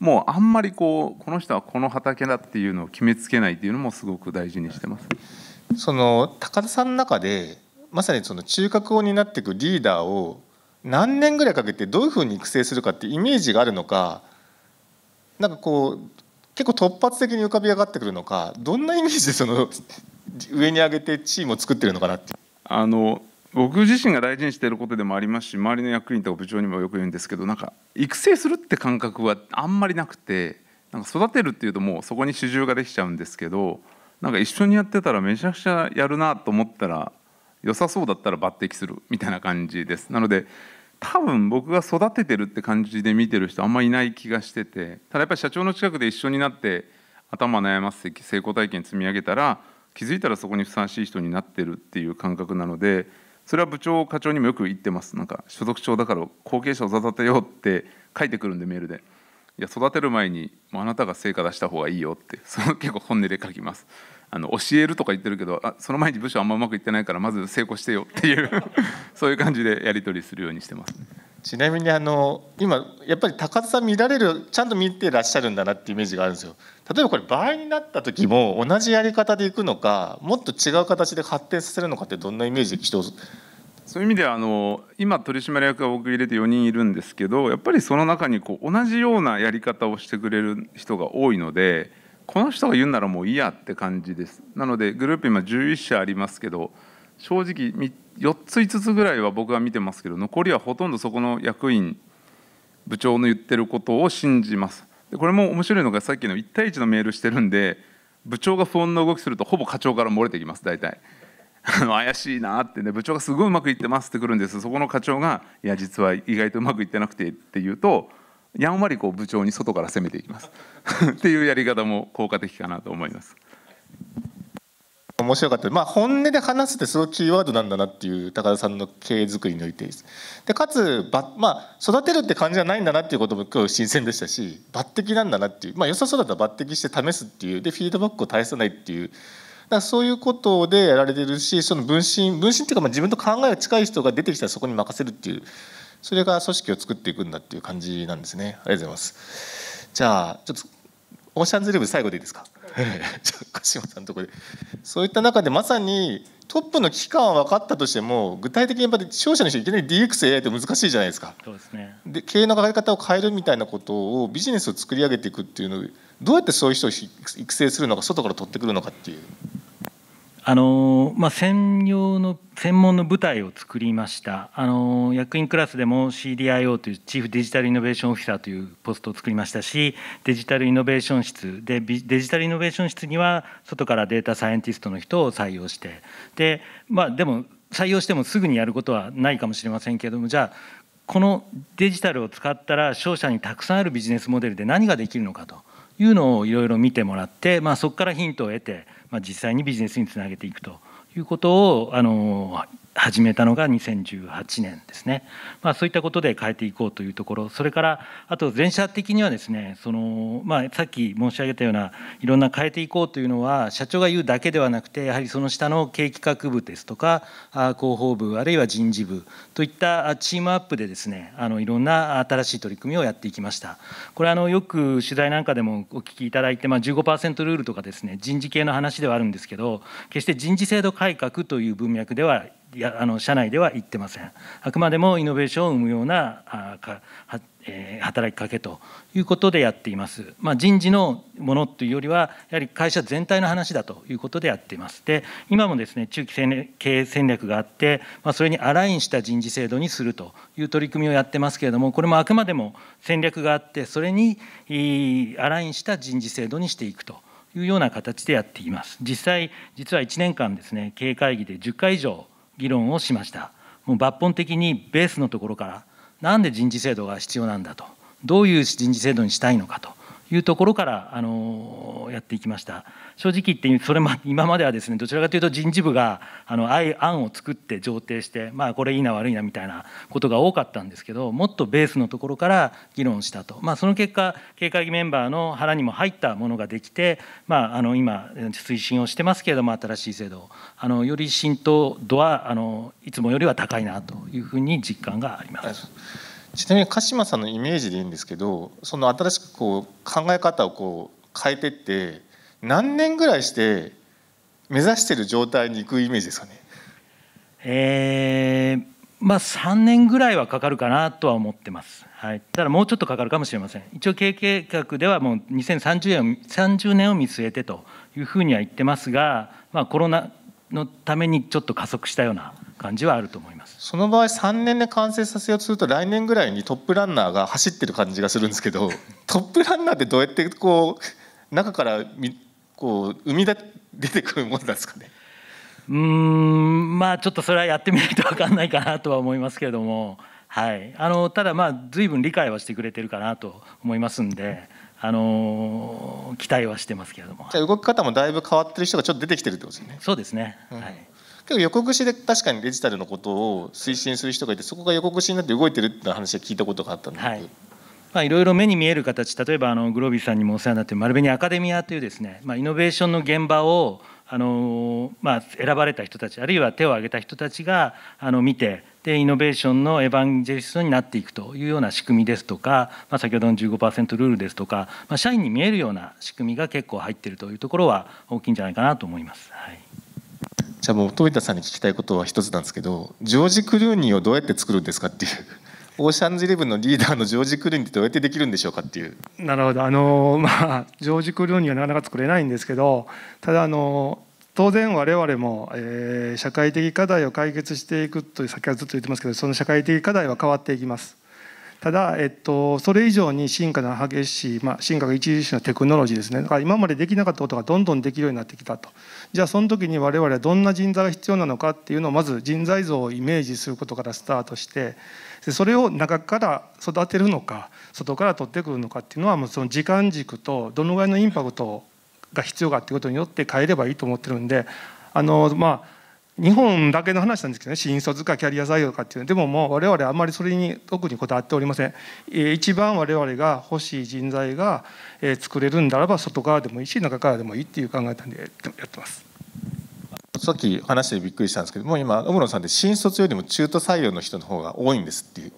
うもうあんまりこうこの人はこの畑だっていうのを決めつけないっていうのもすごく大事にしてます。その高田さんの中でまさにその中核を担っていくリーダーを何年ぐらいかけてどういうふうに育成するかってイメージがあるのかなんかこう結構突発的に浮かび上がってくるのかどんなイメージでその上に上げてチームを作ってるのかなって。あの僕自身が大事にしていることでもありますし周りの役員とか部長にもよく言うんですけどなんか育成するって感覚はあんまりなくてなんか育てるっていうともうそこに主従ができちゃうんですけどなんか一緒にやってたらめちゃくちゃやるなと思ったら良さそうだったら抜擢するみたいな感じですなので多分僕が育ててるって感じで見てる人あんまいない気がしててただやっぱり社長の近くで一緒になって頭悩ませて成功体験積み上げたら気づいたらそこにふさわしい人になってるっていう感覚なのでそれは部長課長にもよく言ってますなんか所属長だから後継者を育てようって書いてくるんでメールでいや育てる前にもうあなたが成果出した方がいいよってその結構本音で書きますあの教えるとか言ってるけどあその前に部署あんまうまくいってないからまず成功してよっていうそういう感じでやり取りするようにしてます、ね。ちなみにあの今やっぱり高田さん見られるちゃんと見てらっしゃるんだなっていうイメージがあるんですよ例えばこれ倍になった時も同じやり方でいくのかもっと違う形で発展させるのかってどんなイメージで人そういう意味ではあの今取締役が僕入れて4人いるんですけどやっぱりその中にこう同じようなやり方をしてくれる人が多いのでこの人が言うならもういいやって感じですなのでグループ今11社ありますけど正直4つ5つぐらいは僕は見てますけど残りはほとんどそこの役員部長の言ってることを信じますでこれも面白いのがさっきの1対1のメールしてるんで部長が不穏な動きするとほぼ課長から漏れてきます大体 <laughs> 怪しいなってね部長がすごいうまくいってますってくるんですそこの課長が「いや実は意外とうまくいってなくて」って言うとやんわりこう部長に外から攻めていきます <laughs> っていうやり方も効果的かなと思います。面白かった、まあ、本音で話すってすごいキーワードなんだなっていう高田さんの経営づくりにおいてですでかつば、まあ、育てるって感じじゃないんだなっていうことも今日新鮮でしたし抜擢なんだなっていう、まあ、良さそうだったら抜擢して試すっていうでフィードバックを絶やさないっていうだそういうことでやられてるしその分身分身っていうかまあ自分と考えが近い人が出てきたらそこに任せるっていうそれが組織を作っていくんだっていう感じなんですねありがとうございますじゃあちょっとオーシャンズリブ最後でいいですかじ鹿島さんのとこでそういった中でまさにトップの危機感は分かったとしても具体的にやっぱり商社の人いきなり DXAI って難しいじゃないですかそうですねで経営の考え方を変えるみたいなことをビジネスを作り上げていくっていうのをどうやってそういう人を育成するのか外から取ってくるのかっていうあのまあ、専用の専門の部隊を作りましたあの役員クラスでも CDIO というチーフデジタルイノベーションオフィサーというポストを作りましたしデジタルイノベーション室でデジタルイノベーション室には外からデータサイエンティストの人を採用してで,、まあ、でも採用してもすぐにやることはないかもしれませんけれどもじゃあこのデジタルを使ったら商社にたくさんあるビジネスモデルで何ができるのかと。いうのをいろいろ見てもらって、まあ、そこからヒントを得て、まあ、実際にビジネスにつなげていくということをあの始めたのが2018年ですね、まあ、そういったことで変えていこうというところ、それからあと全社的には、ですねその、まあ、さっき申し上げたような、いろんな変えていこうというのは、社長が言うだけではなくて、やはりその下の経営企画部ですとか、広報部、あるいは人事部といったチームアップで、ですねあのいろんな新しい取り組みをやっていきました。これあのよく取材なんかでもお聞きいただいて、まあ、15%ルールとかですね人事系の話ではあるんですけど、決して人事制度改革という文脈ではやあの社内では言ってませんあくまでもイノベーションを生むようなあかは、えー、働きかけということでやっています、まあ、人事のものというよりはやはり会社全体の話だということでやっていますで今もですね中期経営戦略があって、まあ、それにアラインした人事制度にするという取り組みをやってますけれどもこれもあくまでも戦略があってそれにアラインした人事制度にしていくというような形でやっています実際実は1年間ですね経営会議で10回以上議論をしました。もう抜本的にベースのところから、なんで人事制度が必要なんだと、どういう人事制度にしたいのかというところからあのやっていきました正直言ってそれも <laughs> 今まではですねどちらかというと人事部があの案を作って上呈してまあこれいいな悪いなみたいなことが多かったんですけどもっとベースのところから議論したと、まあ、その結果警戒メンバーの腹にも入ったものができて、まあ、あの今推進をしてますけれども新しい制度あのより浸透度はあのいつもよりは高いなというふうに実感があります。ちなみに鹿島さんのイメージでいいんですけどその新しくこう考え方をこう変えてって何年ぐらいして目指している状態に行くイメージですかねえー、まあ3年ぐらいはかかるかなとは思ってます、はい、ただもうちょっとかかるかもしれません一応経営計画ではもう2030年を3年を見据えてというふうには言ってますが、まあ、コロナのためにちょっと加速したような感じはあると思いますその場合3年で完成させようとすると来年ぐらいにトップランナーが走ってる感じがするんですけど <laughs> トップランナーってどうやってこう中からこう生み出てくるものなんですかねうんまあちょっとそれはやってみないと分かんないかなとは思いますけれども、はい、あのただまあ随分理解はしてくれてるかなと思いますんで。あの期待はしてますけれども。じゃ動き方もだいぶ変わってる人がちょっと出てきてるってことですね。そうですね。うん、はい。結構横串で確かにデジタルのことを推進する人がいてそこが横串になって動いてるって話は聞いたことがあったんですはいまあ、いろいろ目に見える形例えばあのグロービーさんにもお世話になっている丸紅アカデミアというですね、まあ、イノベーションの現場をあのまあ、選ばれた人たちあるいは手を挙げた人たちがあの見てでイノベーションのエヴァンジェリストになっていくというような仕組みですとか、まあ、先ほどの15%ルールですとか、まあ、社員に見えるような仕組みが結構入っているというところは大きいんじゃないかなと思います。はいじゃあもう富田さんに聞きたいことは一つなんですけどジョージ・クルーニーをどうやって作るんですかっていう <laughs> オーシャンズイレブンのリーダーのジョージ・クルーニーってどうやってできるんでしょうかっていうなるほどあのまあジョージ・クルーニーはなかなか作れないんですけどただあの当然我々も、えー、社会的課題を解決していくという先からずっと言ってますけどその社会的課題は変わっていきます。ただ、えっと、それ以上に進化の激しい、まあ、進化が著しいテクノロジーですねだから今までできなかったことがどんどんできるようになってきたとじゃあその時に我々はどんな人材が必要なのかっていうのをまず人材像をイメージすることからスタートしてそれを中から育てるのか外から取ってくるのかっていうのはもうその時間軸とどのぐらいのインパクトが必要かっていうことによって変えればいいと思ってるんであのまあ日本だけの話なんですけどね新卒かキャリア採用かっていうでももう我々あんまりそれに特にこだわっておりません一番我々が欲しい人材が作れるんだらば外側でもいいし中からでもいいっていう考えたんでやってますさっき話でびっくりしたんですけども今小野さんって新卒よりも中途採用の人の方が多いんですっていう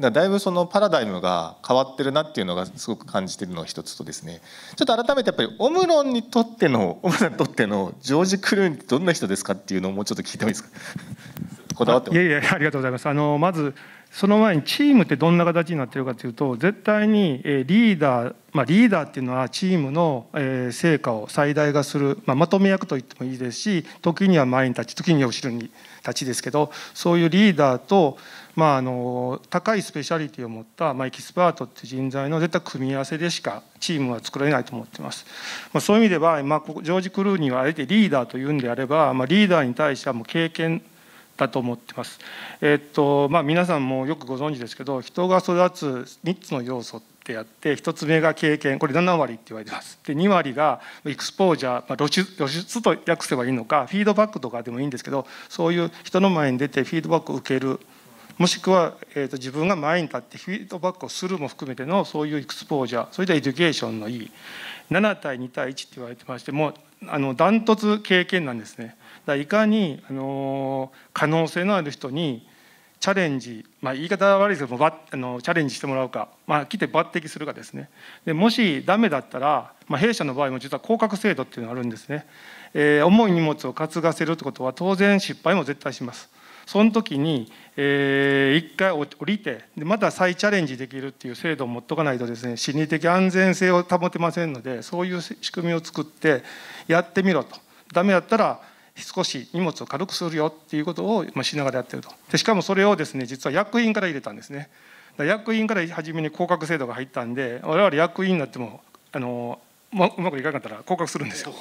だだいぶそのパラダイムが変わってるなっていうのがすごく感じてるのが一つとですねちょっと改めてやっぱりオムロンにとってのオムロンにとってのジョージ・クルーンってどんな人ですかっていうのをもうちょっと聞いてもいいですか <laughs> こだわっていやいやありがとうございますあのまずその前にチームってどんな形になってるかというと絶対にリーダー、まあ、リーダーっていうのはチームの成果を最大化する、まあ、まとめ役と言ってもいいですし時には前に立ち時には後ろに立ちですけどそういうリーダーとまあ、あの高いスペシャリティを持った、まあ、エキスパートって人材の出た組み合わせでしかチームは作れないと思ってます、まあ、そういう意味では、まあ、ジョージ・クルーニーはあえてリーダーというんであれば、まあ、リーダーに対してはもう経験だと思ってます、えっとまあ、皆さんもよくご存知ですけど人が育つ3つの要素ってやって1つ目が経験これ7割って言われてますで2割がエクスポージャー、まあ、露出露出と訳せばいいのかフィードバックとかでもいいんですけどそういう人の前に出てフィードバックを受けるもしくは、えーと、自分が前に立ってフィードバックをするも含めてのそういうエクスポージャーそれでエデュケーションのいい7対2対1って言われてましてもうあのダントツ経験なんですね。だいかに、あの可能性のある人にチャレンジ、まあ、言い方悪いですけどもあのチャレンジしてもらうか、まあ、来て抜擢するかですねでもしダメだったら、まあ、弊社の場合も実は降格制度っていうのがあるんですね、えー、重い荷物を担がせるってことは当然失敗も絶対しますその時に、えー、一回降りてでまた再チャレンジできるっていう制度を持っとかないとですね心理的安全性を保てませんのでそういう仕組みを作ってやってみろとダメだったら少し荷物を軽くするよっていうことをまあ、しながらやってるとでしかもそれをですね実は役員から入れたんですね役員から初めに降格制度が入ったんで我々役員になってもあのま、うまくいかなかったら降格するんですよ。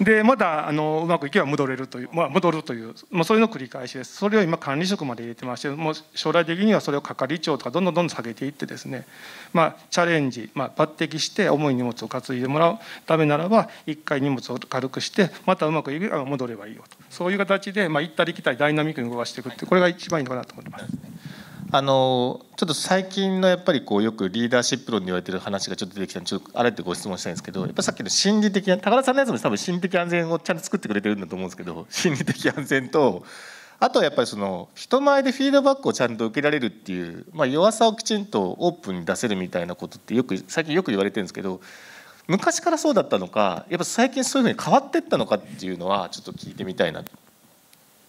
でまたあのうまくいけば戻れるという、まあ、戻るという、まあ、そういうの繰り返しですそれを今管理職まで入れてましてもう将来的にはそれを係長とかどんどんどんどん下げていってですね、まあ、チャレンジ、まあ、抜擢して重い荷物を担いでもらうためならば一回荷物を軽くしてまたうまくいけば戻ればいいよとそういう形で、まあ、行ったり来たりダイナミックに動かしていくってこれが一番いいのかなと思います。あのちょっと最近のやっぱりこうよくリーダーシップ論に言われてる話がちょっと出てきたのでちょっとあれってご質問したいんですけどやっぱさっきの心理的な高田さんのやつも多分心理的安全をちゃんと作ってくれてるんだと思うんですけど <laughs> 心理的安全とあとはやっぱりその人前でフィードバックをちゃんと受けられるっていう、まあ、弱さをきちんとオープンに出せるみたいなことってよく最近よく言われてるんですけど昔からそうだったのかやっぱ最近そういうふうに変わってったのかっていうのはちょっと聞いてみたいなと。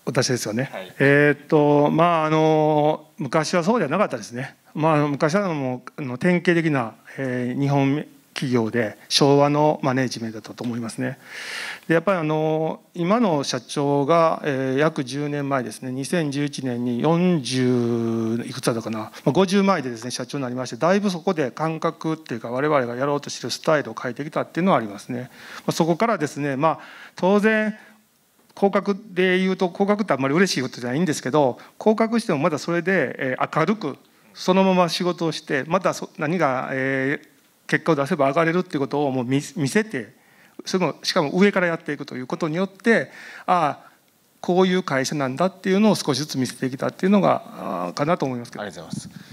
私ですよね、はい、えっとまああの昔はそうではなかったですね、まあ、昔はもうあの典型的な、えー、日本企業で昭和のマネジメントだったと思いますねでやっぱりあの今の社長が、えー、約10年前ですね2011年に40いくつだったかな50前でですね社長になりましてだいぶそこで感覚っていうか我々がやろうとしてるスタイルを変えてきたっていうのはありますね、まあ、そこからですねまあ当然降格で言うと降格ってあんまり嬉しいことじゃないんですけど降格してもまだそれで、え明るくそのまま仕事をしてまた何が、え結果を出せば上がれるっていうことをもう見せてそのしかも上からやっていくということによってああこういう会社なんだっていうのを少しずつ見せてきたっていうのがかなと思いますけど。ありがとうございます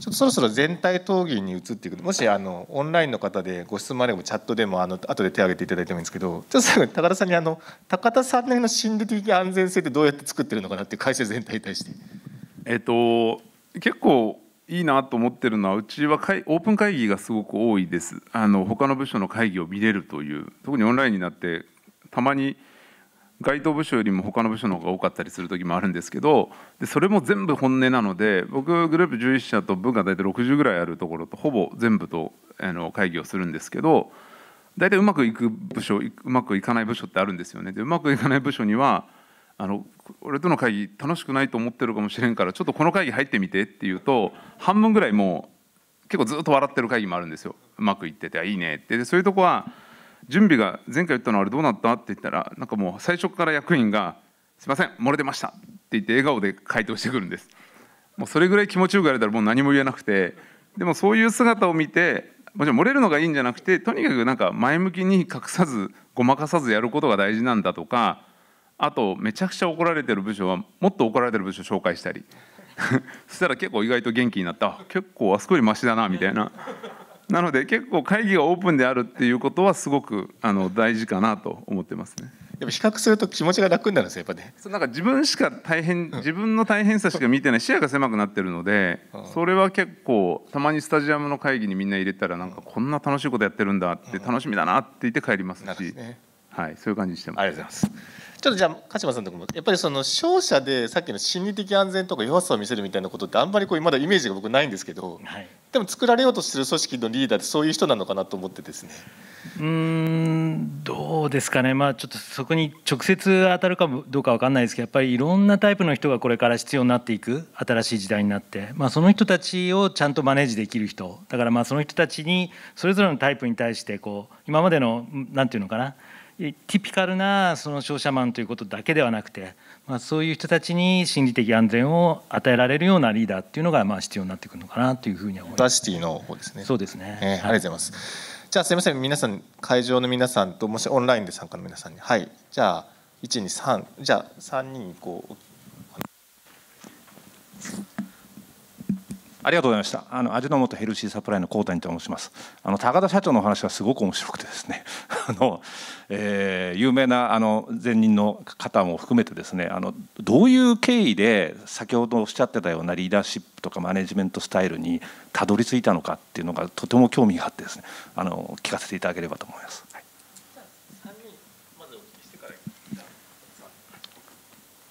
ちょっとそろそろ全体討議に移っていくもしあのオンラインの方でご質問あればチャットでもあの後で手を挙げていただいてもいいんですけどちょっと最後に高田さんにあの高田さんの心理的安全性ってどうやって作ってるのかなって会社全体に対して。えっと、結構いいなと思ってるのはうちはオープン会議がすごく多いですあの他の部署の会議を見れるという特にオンラインになってたまに該当部署よりも他の部署の方が多かったりする時もあるんですけどでそれも全部本音なので僕グループ11社と部が大体60ぐらいあるところとほぼ全部とあの会議をするんですけど大体うまくいく部署うまくいかない部署ってあるんですよね。でうまくいかない部署にはあの俺との会議楽しくないと思ってるかもしれんからちょっとこの会議入ってみてって言うと半分ぐらいもう結構ずっと笑ってる会議もあるんですようまくいってていいねってでそういうとこは準備が前回言ったのあれどうなったって言ったらなんかもう最初から役員が「すいません漏れてました」って言って笑顔で回答してくるんですもうそれぐらい気持ちよくやれたらもう何も言えなくてでもそういう姿を見てもちろん漏れるのがいいんじゃなくてとにかくなんか前向きに隠さずごまかさずやることが大事なんだとかあとめちゃくちゃ怒られてる部署はもっと怒られてる部署紹介したり <laughs> そしたら結構意外と元気になった結構あそこよりマシだなみたいななので結構会議がオープンであるっていうことはすごくあの大事かなと思ってますね。やっぱ比較すると気持ちが楽になるんですよやっぱね。なんか自分しか大変自分の大変さしか見てない視野が狭くなってるので、それは結構たまにスタジアムの会議にみんな入れたらなんかこんな楽しいことやってるんだって楽しみだなって言って帰りますし、はいそういう感じにしてます。ありがとうございます。ちょっとじゃあ鹿島さんとかもやっぱりその商社でさっきの心理的安全とか弱さを見せるみたいなことってあんまりこうまだイメージが僕ないんですけど、はい、でも作られようとしてる組織のリーダーってそういう人なのかなと思ってですね。うんどうですかね、まあ、ちょっとそこに直接当たるかどうか分かんないですけどやっぱりいろんなタイプの人がこれから必要になっていく新しい時代になって、まあ、その人たちをちゃんとマネージできる人だからまあその人たちにそれぞれのタイプに対してこう今までの何て言うのかなティピカルなその商社マンということだけではなくて、まあ、そういう人たちに心理的安全を与えられるようなリーダーっていうのがまあ必要になってくるのかなというふうに思います。ダシティの方ですね。そうですね。えー、ありがとうございます。じゃあすみません皆さん会場の皆さんともしオンラインで参加の皆さんにはいじゃあ一二三じゃあ三人こう。ありがとうございました。あの味の素ヘルシーサプライの高谷と申します。あの高田社長の話はすごく面白くてですね、<laughs> あの、えー、有名なあの前任の方も含めてですね、あのどういう経緯で先ほどおっしゃってたようなリーダーシップとかマネジメントスタイルにたどり着いたのかっていうのがとても興味があってですね、あの聞かせていただければと思います。はい。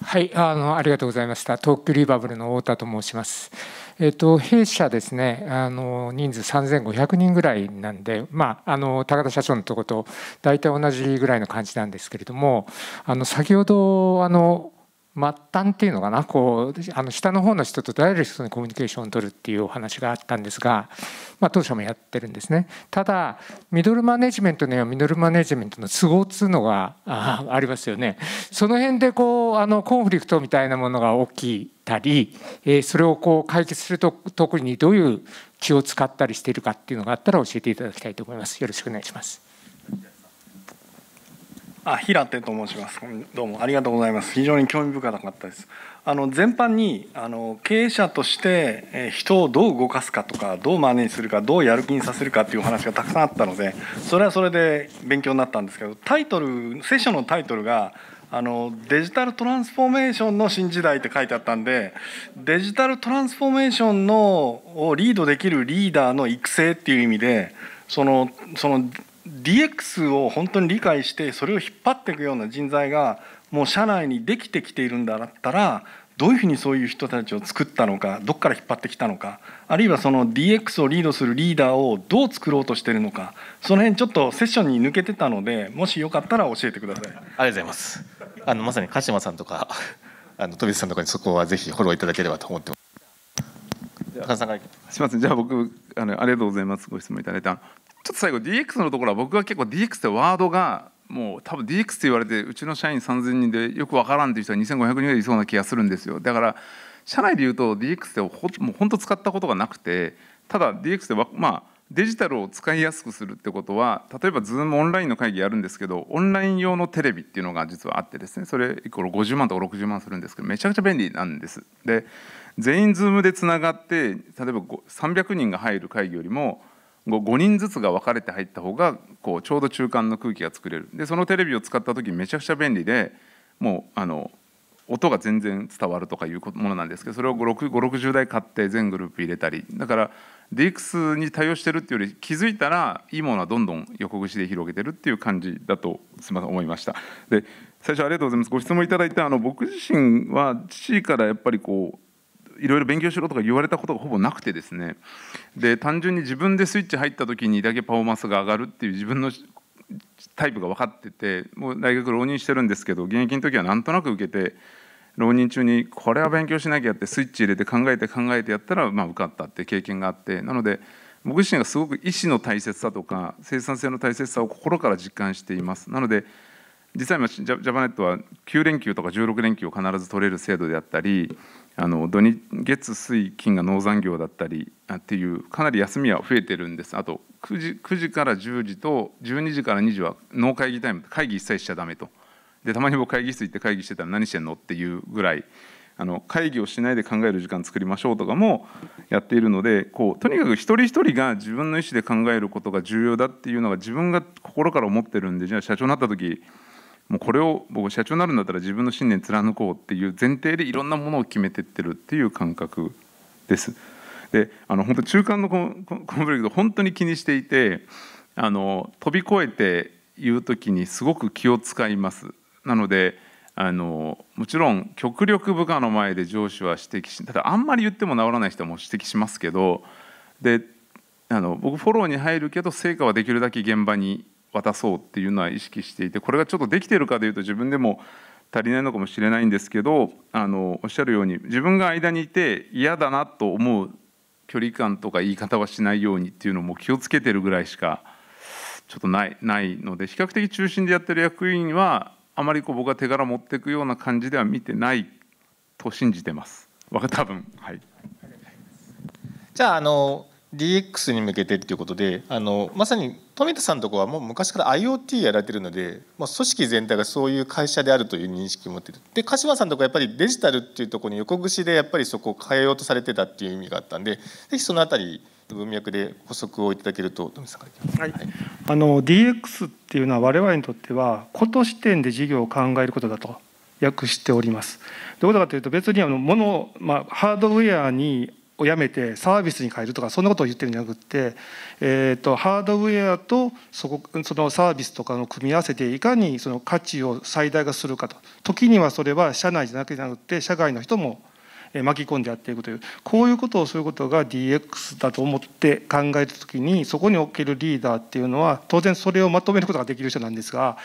はい、あのありがとうございました。東急リバブルの太田と申します。えっと、弊社ですねあの人数3500人ぐらいなんで、まあ、あの高田社長のとこと大体同じぐらいの感じなんですけれどもあの先ほどあの末端っていうのかなこうあの下の方の人とダイレクトにコミュニケーションを取るっていうお話があったんですがまあ、当社もやってるんですねただミドルマネジメントにはミドルマネジメントの都合っつうのがありますよねその辺でこうあのコンフリクトみたいなものが起きたり、えそれをこう解決すると特にどういう気を使ったりしているかっていうのがあったら教えていただきたいと思いますよろしくお願いしますあ平手と申しますどうもありがとうございます非常に興味深かったですあの全般にあの経営者として人をどう動かすかとかどうマネにするかどうやる気にさせるかっていう話がたくさんあったのでそれはそれで勉強になったんですけどタイトルセッションのタイトルがあのデジタルトランスフォーメーションの新時代って書いてあったんでデジタルトランスフォーメーションのをリードできるリーダーの育成っていう意味でそのその DX を本当に理解してそれを引っ張っていくような人材がもう社内にできてきているんだったらどういうふうにそういう人たちを作ったのかどこから引っ張ってきたのかあるいはその DX をリードするリーダーをどう作ろうとしてるのかその辺ちょっとセッションに抜けてたのでもしよかったら教えてください。ありがとうございますあのまさに鹿島さんとか <laughs> あの飛びさんとかにそこはぜひフォローいただければと思ってます。すみません、じゃあ僕あのありがとうございますご質問いただいたちょっと最後 DX のところは僕は結構 DX ってワードがもう多分 DX って言われてうちの社員3,000人でよくわからんっていう人は2,500人ぐらいいそうな気がするんですよだから社内で言うと DX ってほもう本当使ったことがなくてただ DX ってはまあデジタルを使いやすくするってことは例えば Zoom オンラインの会議やるんですけどオンライン用のテレビっていうのが実はあってですねそれ以降50万とか60万するんですけどめちゃくちゃ便利なんです。で全員 Zoom でつながって例えば300人が入る会議よりも5人ずつが分かれて入った方がこうちょうど中間の空気が作れるでそのテレビを使った時めちゃくちゃ便利でもうあの音が全然伝わるとかいうものなんですけどそれを560台買って全グループ入れたりだから DX に対応してるっていうより気づいたらいいものはどんどん横串で広げてるっていう感じだとすみません思いましたで最初ありがとうございますご質問いただいたあの僕自身は父からやっぱりこういろいろ勉強しろとか言われたことがほぼなくてですねで単純に自分でスイッチ入った時にだけパフォーマンスが上がるっていう自分のタイプが分かっててもう大学浪人してるんですけど現役の時はなんとなく受けて浪人中にこれは勉強しなきゃってスイッチ入れて考えて考えてやったらまあ受かったって経験があってなので僕自身がすごく意思の大切さとか生産性の大切さを心から実感しています。なので実際今ジャジャパネットは9連休とか16連休を必ず取れる制度であったりあの土日月水金が農産業だったりっていうかなり休みは増えてるんですあと 9, 時9時から10時と12時から2時は農会議タイム会議一切しちゃダメとでたまに僕会議室行って会議してたら何してんのっていうぐらいあの会議をしないで考える時間作りましょうとかもやっているのでこうとにかく一人一人が自分の意思で考えることが重要だっていうのが自分が心から思ってるんでじゃあ社長になった時もうこれを僕社長になるんだったら自分の信念貫こうっていう前提でいろんなものを決めてってるっていう感覚です。であの本当中間のコンプレックス本当に気にしていてあの飛び越えて言う時にすごく気を使います。なのであのもちろん極力部下の前で上司は指摘しただあんまり言っても治らない人も指摘しますけどであの僕フォローに入るけど成果はできるだけ現場に渡そうっていうのは意識していてこれがちょっとできてるかというと自分でも足りないのかもしれないんですけどあのおっしゃるように自分が間にいて嫌だなと思う距離感とか言い方はしないようにっていうのも気をつけてるぐらいしかちょっとないないので比較的中心でやってる役員はあまりこう僕が手柄持っていくような感じでは見てないと信じてます。多分はい。じゃああの DX に向けてっていうことであのまさに富田さんとこはもう昔から IoT やられてるのでまあ、組織全体がそういう会社であるという認識を持ってるで柏さんとこはやっぱりデジタルっていうところに横串でやっぱりそこを変えようとされてたっていう意味があったんでぜひその辺り文脈で補足をいただけると富田さんからはい、はい、あの DX っていうのは我々にとってはこと視点で事業を考えることだと訳しております。どういうことかというと別にあのもの、まあ、ハードウェアにをやめてサービスに変えるとかそんなことを言ってるんじゃなくって、えーと、ハードウェアとそこそのサービスとかの組み合わせていかにその価値を最大化するかと時にはそれは社内じゃなくて社外の人も巻き込んでやっていくというこういうことをすることが DX だと思って考えた時にそこにおけるリーダーっていうのは当然それをまとめることができる人なんですが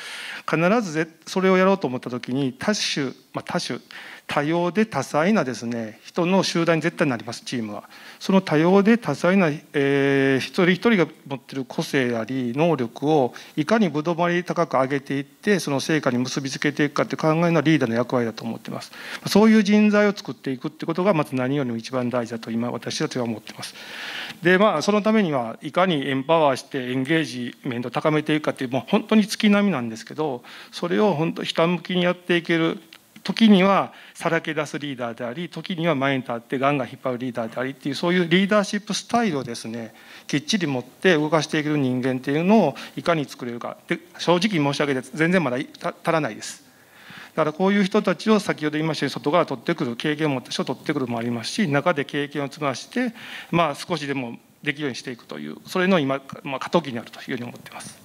必ずそれをやろうと思った時に多種、まあ、多種多様で多彩なですね人の集団に絶対になりますチームはその多様で多彩な、えー、一人一人が持ってる個性あり能力をいかにぶどまり高く上げていってその成果に結びつけていくかって考えるのはリーダーの役割だと思ってますそういう人材を作っていくってことがまず何よりも一番大事だと今私たちは思ってますでまあそのためにはいかにエンパワーしてエンゲージメントを高めていくかっていうもう本当に月並みなんですけどそれを本当ひたむきにやっていける時にはさらけ出すリーダーであり時には前に立ってガンガン引っ張るリーダーでありっていうそういうリーダーシップスタイルをですねきっちり持って動かしていける人間っていうのをいかに作れるかで正直申し上げて全然まだ足らないです。だからこういう人たちを先ほど言いましたように外側ら取ってくる経験を持った人を取ってくるもありますし中で経験を積まして、まあ、少しでもできるようにしていくというそれの今、まあ、過渡期にあるというふうに思ってます。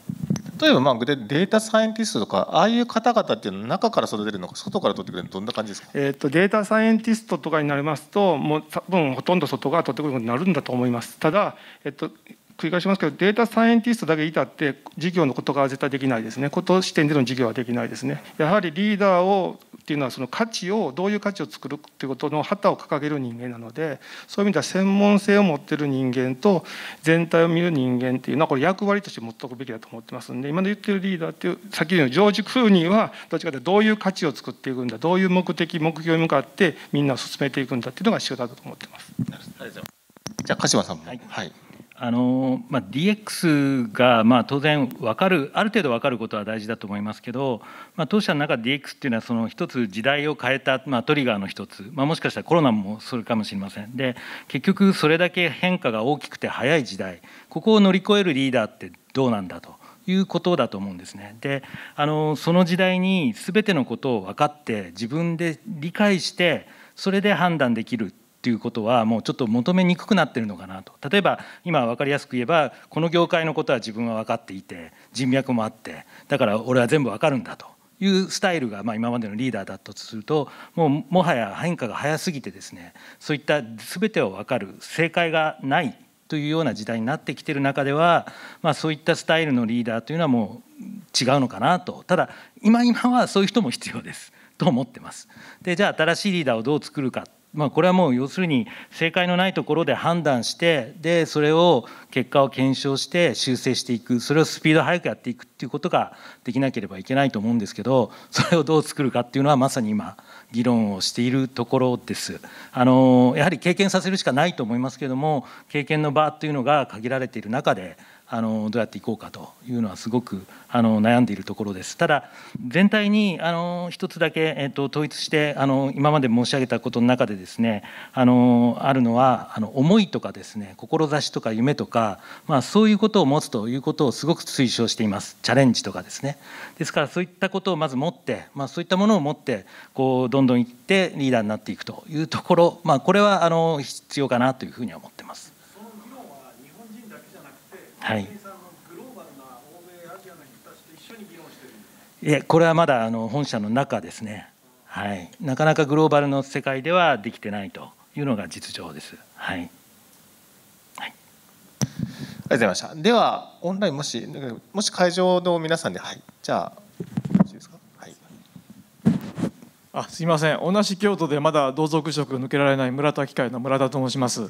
例えばまあデータサイエンティストとかああいう方々っていうのは中から育てるのか外から取ってくれるのどんな感じですか、えっと、データサイエンティストとかになりますともう多分ほとんど外側取ってくることになるんだと思います。ただ、えっと繰り返しますけどデータサイエンティストだけいたって事業のことが絶対できないですねこと視点での事業はできないですねやはりリーダーをっていうのはその価値をどういう価値を作るっていうことの旗を掲げる人間なのでそういう意味では専門性を持ってる人間と全体を見る人間っていうのはこれ役割として持っておくべきだと思ってますんで今の言ってるリーダーっていうさっきのジョージ・クーニーはどっちかというとどういう価値を作っていくんだどういう目的目標に向かってみんなを進めていくんだっていうのが仕事だと思ってます。じゃあ鹿島さんも、はい、はいあのまあ、DX がまあ当然分かるある程度分かることは大事だと思いますけど、まあ、当社の中で DX っていうのはその一つ時代を変えた、まあ、トリガーの一つ、まあ、もしかしたらコロナもそれかもしれませんで結局それだけ変化が大きくて早い時代ここを乗り越えるリーダーってどうなんだと。いうことだと思うんですねであのその時代に全てのことを分かって自分で理解してそれで判断できるっていうことはもうちょっと求めにくくなってるのかなと例えば今分かりやすく言えばこの業界のことは自分は分かっていて人脈もあってだから俺は全部分かるんだというスタイルが、ま今までのリーダーだったとするともうもはや変化が早すぎてですねそういった全てを分かる正解がないというような時代になってきてる中では、まあ、そういったスタイルのリーダーというのはもう違うのかなとただ今今はそういう人も必要ですと思ってます。でじゃあ新しいリーダーをどう作るかまあ、これはもう要するに正解のないところで判断してでそれを結果を検証して修正していくそれをスピード速くやっていくっていうことができなければいけないと思うんですけどそれをどう作るかっていうのはまさに今議論をしているところです。あのやはり経験させるしかないと思いますけども経験の場というのが限られている中であのどうやっていこうかというのはすごくあの悩んでいるところです。ただ全体にあの一つだけ、えっと、統一してあの今まで申し上げたことの中でですねあのあるのはあの思いとかですね志とか夢とか、まあ、そういうことを持つということをすごく推奨していますチャレンジとかですね。ですからそういったことをまず持って、まあ、そういったものを持ってこうどんどんいってリーダーになっていくというところ、まあ、これはあの必要かなというふうに思ってます。はい。いやこれはまだあの本社の中ですね、はい、なかなかグローバルの世界ではできてないというのが実情です。はい、ありがとうございました。ではオンラインもしもし会場の皆さんで、はい、じゃああすいません同じ京都でまだ同族色抜けられない村田機械の村田と申します。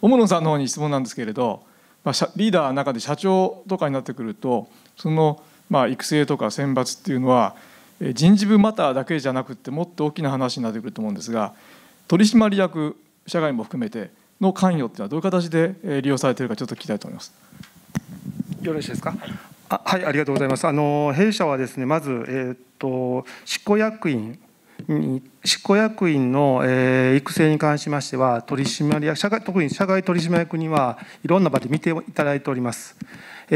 小室さんの方に質問なんですけれどまあ、リーダーの中で社長とかになってくるとそのまあ育成とか選抜っていうのは人事部マターだけじゃなくてもっと大きな話になってくると思うんですが取締役社外も含めての関与っていうのはどういう形で利用されているかちょっと聞きたいと思います。よろしいですか。あはいありがとうございます。あの弊社はですねまずえっ、ー、と執行役員執行役員の、え育成に関しましては取締役社外特に社外取締役にはいろんな場で見ていただいております。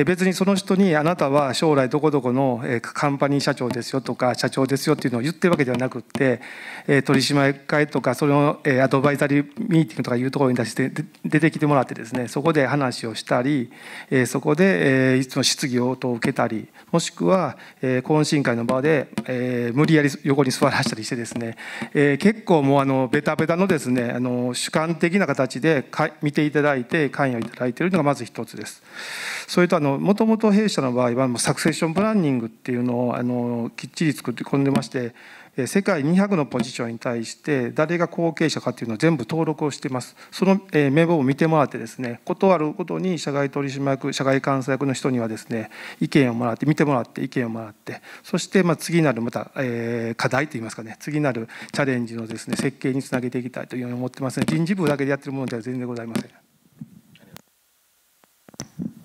別にその人にあなたは将来どこどこのカンパニー社長ですよとか社長ですよっていうのを言ってるわけではなくって取締役会とかそれのアドバイザリーミーティングとかいうところに出して出てきてもらってですねそこで話をしたりそこでいつも質疑応答を受けたりもしくは、えー、懇親会の場で、えー、無理やり横に座らせたりしてですね、えー、結構もうあのベタベタのですねあの主観的な形でか見ていただいて関与いただいているのがまず一つです。それともともと弊社の場合はもうサクセッションプランニングっていうのをあのきっちり作って込んでまして世界200のポジションに対して誰が後継者かというのを全部登録をしていますその名簿を見てもらってですね断るごとに社外取締役社外監査役の人にはですね意見をもらって見てもらって意見をもらってそしてま次なるまた、え課題といいますかね次なるチャレンジのですね設計につなげていきたいというように思ってますね人事部だけでやってるものでは全然ございません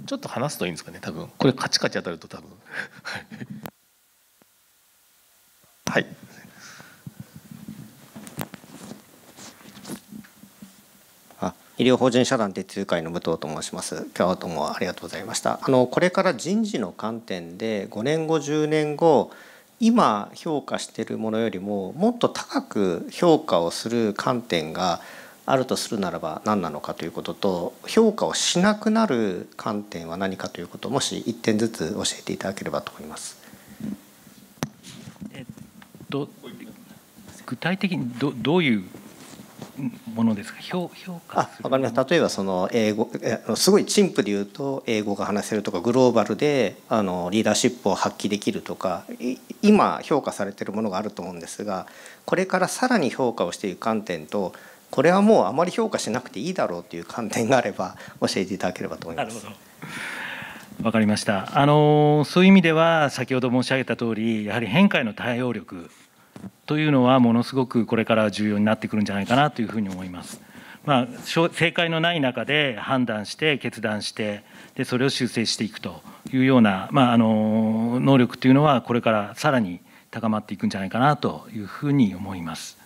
ちょっと話すといいんですかね多分これカチカチ当たると多分 <laughs> はい医療法人社団鉄友会の武藤と申します。今日はどうもありがとうございました。あのこれから人事の観点で5年後10年後今評価しているものよりももっと高く評価をする観点があるとするならば何なのかということと評価をしなくなる観点は何かということもし1点ずつ教えていただければと思います。えっと具体的にどどういうものですか評評価するあ分かります例えばその英語すごい陳腐で言うと英語が話せるとかグローバルであのリーダーシップを発揮できるとか今評価されてるものがあると思うんですがこれからさらに評価をしていく観点とこれはもうあまり評価しなくていいだろうという観点があれば教えていただければと思います。わかりましたあのそういう意味では先ほど申し上げた通りやはり変化への対応力というのはものすごくこれから重要になってくるんじゃないかなというふうに思います。まあ、正解のない中で判断して決断してでそれを修正していくというような、まあ、あの能力というのはこれからさらに高まっていくんじゃないかなというふうに思います。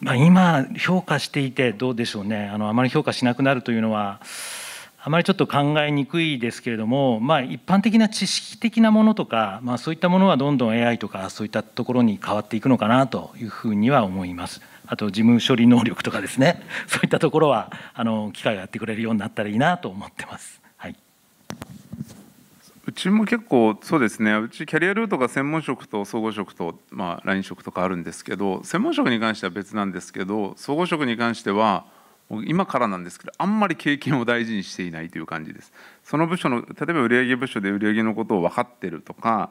まあ、今評価していてどうでしょうねあのあまり評価しなくなるというのはあまりちょっと考えにくいですけれども、まあ、一般的な知識的なものとか、まあ、そういったものはどんどん AI とかそういったところに変わっていくのかなというふうには思います。あと事務処理能力とかですね、<laughs> そういったところはあの機械がやってくれるようになったらいいなと思ってます。はい、うちも結構そうですね。うちキャリアルートが専門職と総合職とまあライン職とかあるんですけど、専門職に関しては別なんですけど、総合職に関しては今からなんですけどあんまり経験を大事にしていないという感じですその部署の例えば売上部署で売上のことを分かってるとか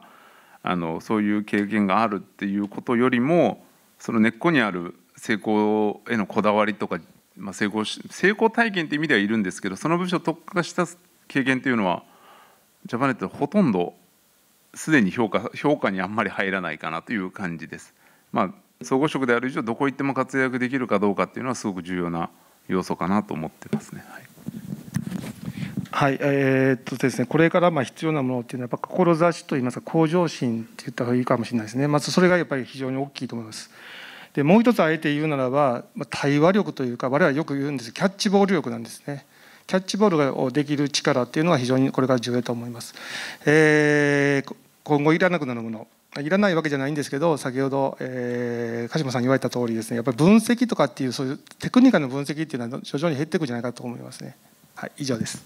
あのそういう経験があるっていうことよりもその根っこにある成功へのこだわりとか、まあ、成功し成功体験っていう意味ではいるんですけどその部署特化した経験というのはジャパネットほとんどすでに評価評価にあんまり入らないかなという感じです。まあ、総合職である以上どこ行っても活躍できるかどうかっていうのはすごく重要な要素かなと思ってますね。はいはいえー、っとですね、これからまあ必要なものっていうのはやっぱ志といいますか向上心って言った方がいいかもしれないですねまずそれがやっぱり非常に大きいと思います。でもう一つあえて言うならば、まあ、対話力というか我々はよく言うんですキャッチボール力なんですね。キャッチボールができる力っていうのは非常にこれから重要だと思います。えー、今後いらなくなるものいらないわけじゃないんですけど先ほど、えー、鹿島さん言われた通りですねやっぱり分析とかっていうそういうテクニカルの分析っていうのは徐々に減っていくんじゃないかと思いますね。はい、以上です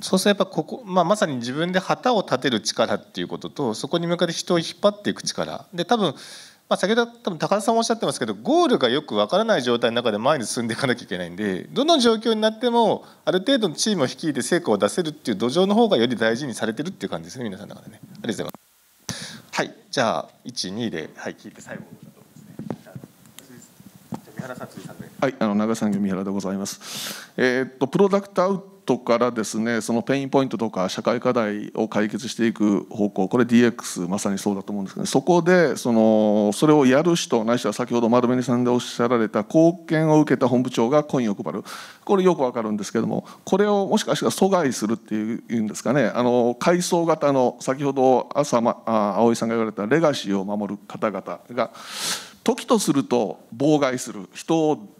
そうするとやっぱここ、まあ、まさに自分で旗を立てる力っていうこととそこに向かって人を引っ張っていく力で多分、まあ、先ほど多分高田さんもおっしゃってますけどゴールがよくわからない状態の中で前に進んでいかなきゃいけないんでどの状況になってもある程度のチームを率いて成果を出せるっていう土壌の方がより大事にされてるっていう感じですね皆さんの中でね。ありがとうございますはいじゃあ12ではい聞いて最後じゃあ三原さんはい、あの長崎の三原でございます。えー、っとプロダクトアウトからですね、そのペインポイントとか社会課題を解決していく方向、これ DX まさにそうだと思うんですけど、ね、そこでそのそれをやる人ないしは先ほど丸紅さんでおっしゃられた貢献を受けた本部長がコインを配る、これよくわかるんですけども、これをもしかしたら阻害するっていうんですかね、あの階層型の先ほど朝まあ葵さんが言われたレガシーを守る方々が。時とすると妨害する人を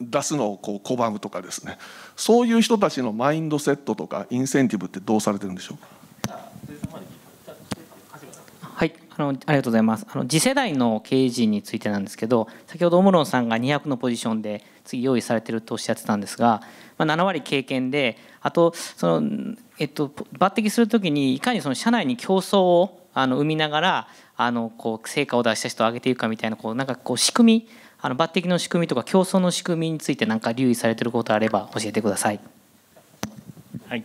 出すのをこう拒むとかですねそういう人たちのマインドセットとかインセンティブってどうされてるんでしょうはい、あのありがとうございますあの次世代の経営陣についてなんですけど先ほどオムロンさんが200のポジションで次用意されてるとおっしゃってたんですが、まあ、7割経験であとその、えっと、抜擢するときにいかにその社内に競争をあの生みながらあのこう成果を出した人を上げていくかみたいなこうなんかこう仕組みあの抜擢の仕組みとか競争の仕組みについて何か留意されていることあれば教えてください。はい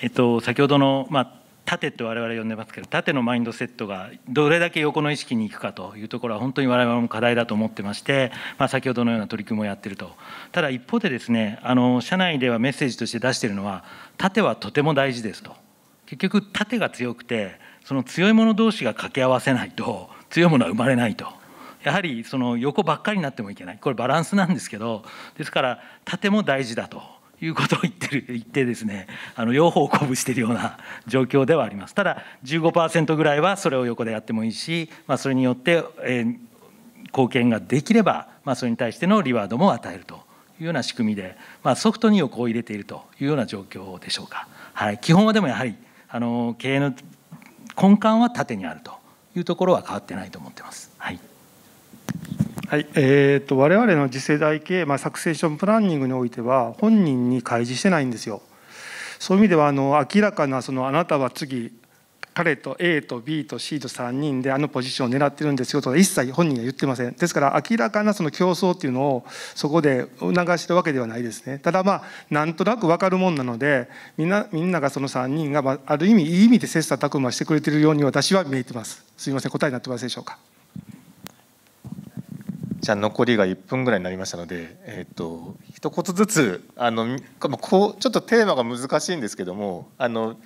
えっと、先ほどの、まあ縦って我々呼んでますけど縦のマインドセットがどれだけ横の意識に行くかというところは本当に我々も課題だと思ってまして、まあ、先ほどのような取り組みをやってるとただ一方でですねあの社内ではメッセージとして出してるのは縦はとても大事ですと結局縦が強くてその強い者同士が掛け合わせないと強いものは生まれないとやはりその横ばっかりになってもいけないこれバランスなんですけどですから縦も大事だということを言ってる言ってですねあの両方を鼓舞しているような状況ではありますただ15%ぐらいはそれを横でやってもいいし、まあ、それによって、えー、貢献ができれば、まあ、それに対してのリワードも与えるというような仕組みで、まあ、ソフトに横を入れているというような状況でしょうか、はい、基本はでもやはりあの経営の根幹は縦にあるというところは変わってないと思ってます。はいはいえーと、我々の次世代系、まあ、サクセーションプランニングにおいては本人に開示してないんですよ。そういう意味ではあの明らかなそのあなたは次彼と A と B と C と3人であのポジションを狙ってるんですよとは一切本人が言ってませんですから明らかなその競争っていうのをそこで促してるわけではないですねただまあなんとなく分かるもんなのでみんなみんながその3人が、まあ、ある意味いい意味で切磋琢磨してくれてるように私は見えてますすいません答えになってますでしょうかじゃあ残りが1分ぐらいになりましたので、えーと、一言ずつあのこうちょっとテーマが難しいんですけどもあの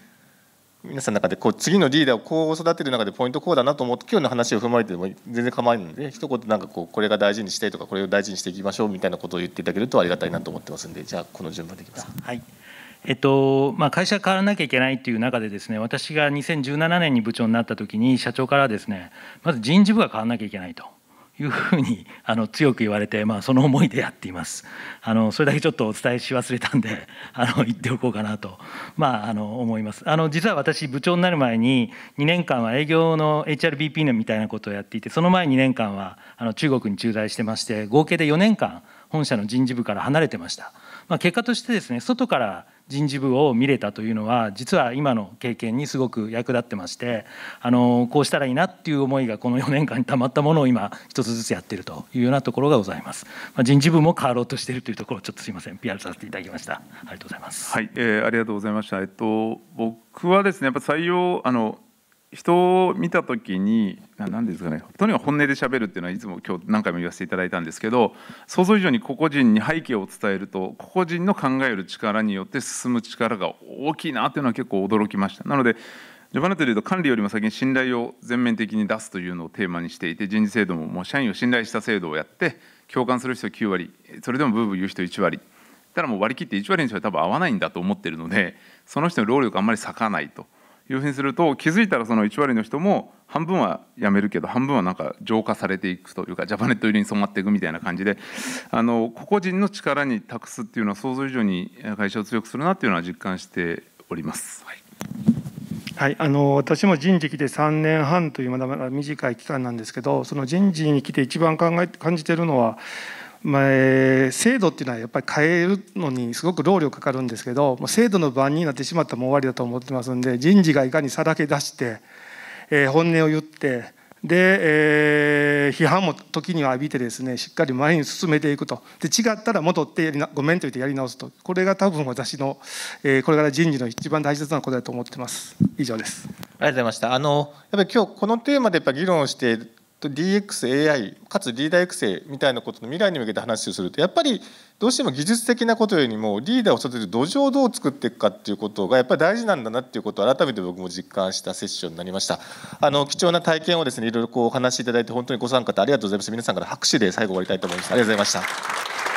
皆さんの中でこう次のリーダーをこう育てる中でポイントこうだなと思って今日の話を踏まえても全然構わないので一言なんかこうこれが大事にしたいとかこれを大事にしていきましょうみたいなことを言っていただけるとありがたいなと思ってますんでじゃあこの順番でいきます。はいえっとまあ、会社変わらなきゃいけないという中でですね私が2017年に部長になった時に社長からですねまず人事部が変わらなきゃいけないと。いうふうにあの強く言われて、まあ、その思いでやっていますあのそれだけちょっとお伝えし忘れたんで <laughs> あの言っておこうかなと、まあ、あの思いますあの実は私部長になる前に2年間は営業の HRBP のみたいなことをやっていてその前2年間はあの中国に駐在してまして合計で4年間本社の人事部から離れてました。まあ、結果としてですね外から人事部を見れたというのは実は今の経験にすごく役立ってましてあのこうしたらいいなっていう思いがこの4年間にたまったものを今一つずつやってるというようなところがございます、まあ、人事部も変わろうとしているというところちょっとすいません PR させていただきましたありがとうございますはい、えー、ありがとうございましたえっと僕はですねやっぱ採用あの人を見た時に何ですかねとにかく本音でしゃべるっていうのはいつも今日何回も言わせていただいたんですけど想像以上に個々人に背景を伝えると個々人の考える力によって進む力が大きいなっていうのは結構驚きました。なのでジョバナトでいうと管理よりも先に信頼を全面的に出すというのをテーマにしていて人事制度ももう社員を信頼した制度をやって共感する人9割それでもブーブー言う人1割ただもう割り切って1割しては多分合わないんだと思ってるのでその人の労力あんまり割かないと。いうふうにすると気づいたらその1割の人も半分は辞めるけど半分はなんか浄化されていくというかジャパネット入りに染まっていくみたいな感じであの個々人の力に託すっていうのは想像以上に会社を強くするなっていうのは実感しております。はいはい、あの私も人事来て3年半というまだまだ短い期間なんですけどその人事に来て一番考え感じてるのはまあ、制度っていうのはやっぱり変えるのにすごく労力かかるんですけど制度の番になってしまったらもう終わりだと思ってますんで人事がいかにさらけ出して、えー、本音を言ってで、えー、批判も時には浴びてですねしっかり前に進めていくとで違ったら戻ってごめんと言ってやり直すとこれが多分私の、えー、これから人事の一番大切なことだと思ってます以上ですありがとうございましたあのやっぱり今日このテーマでやっぱ議論をして DXAI かつリーダー育成みたいなことの未来に向けて話をするとやっぱりどうしても技術的なことよりもリーダーを育てる土壌をどう作っていくかっていうことがやっぱり大事なんだなっていうことを改めて僕も実感したセッションになりましたあの貴重な体験をですねいろいろこうお話しいただいて本当にご参加ありがとうございます皆さんから拍手で最後終わりたいと思いますありがとうございました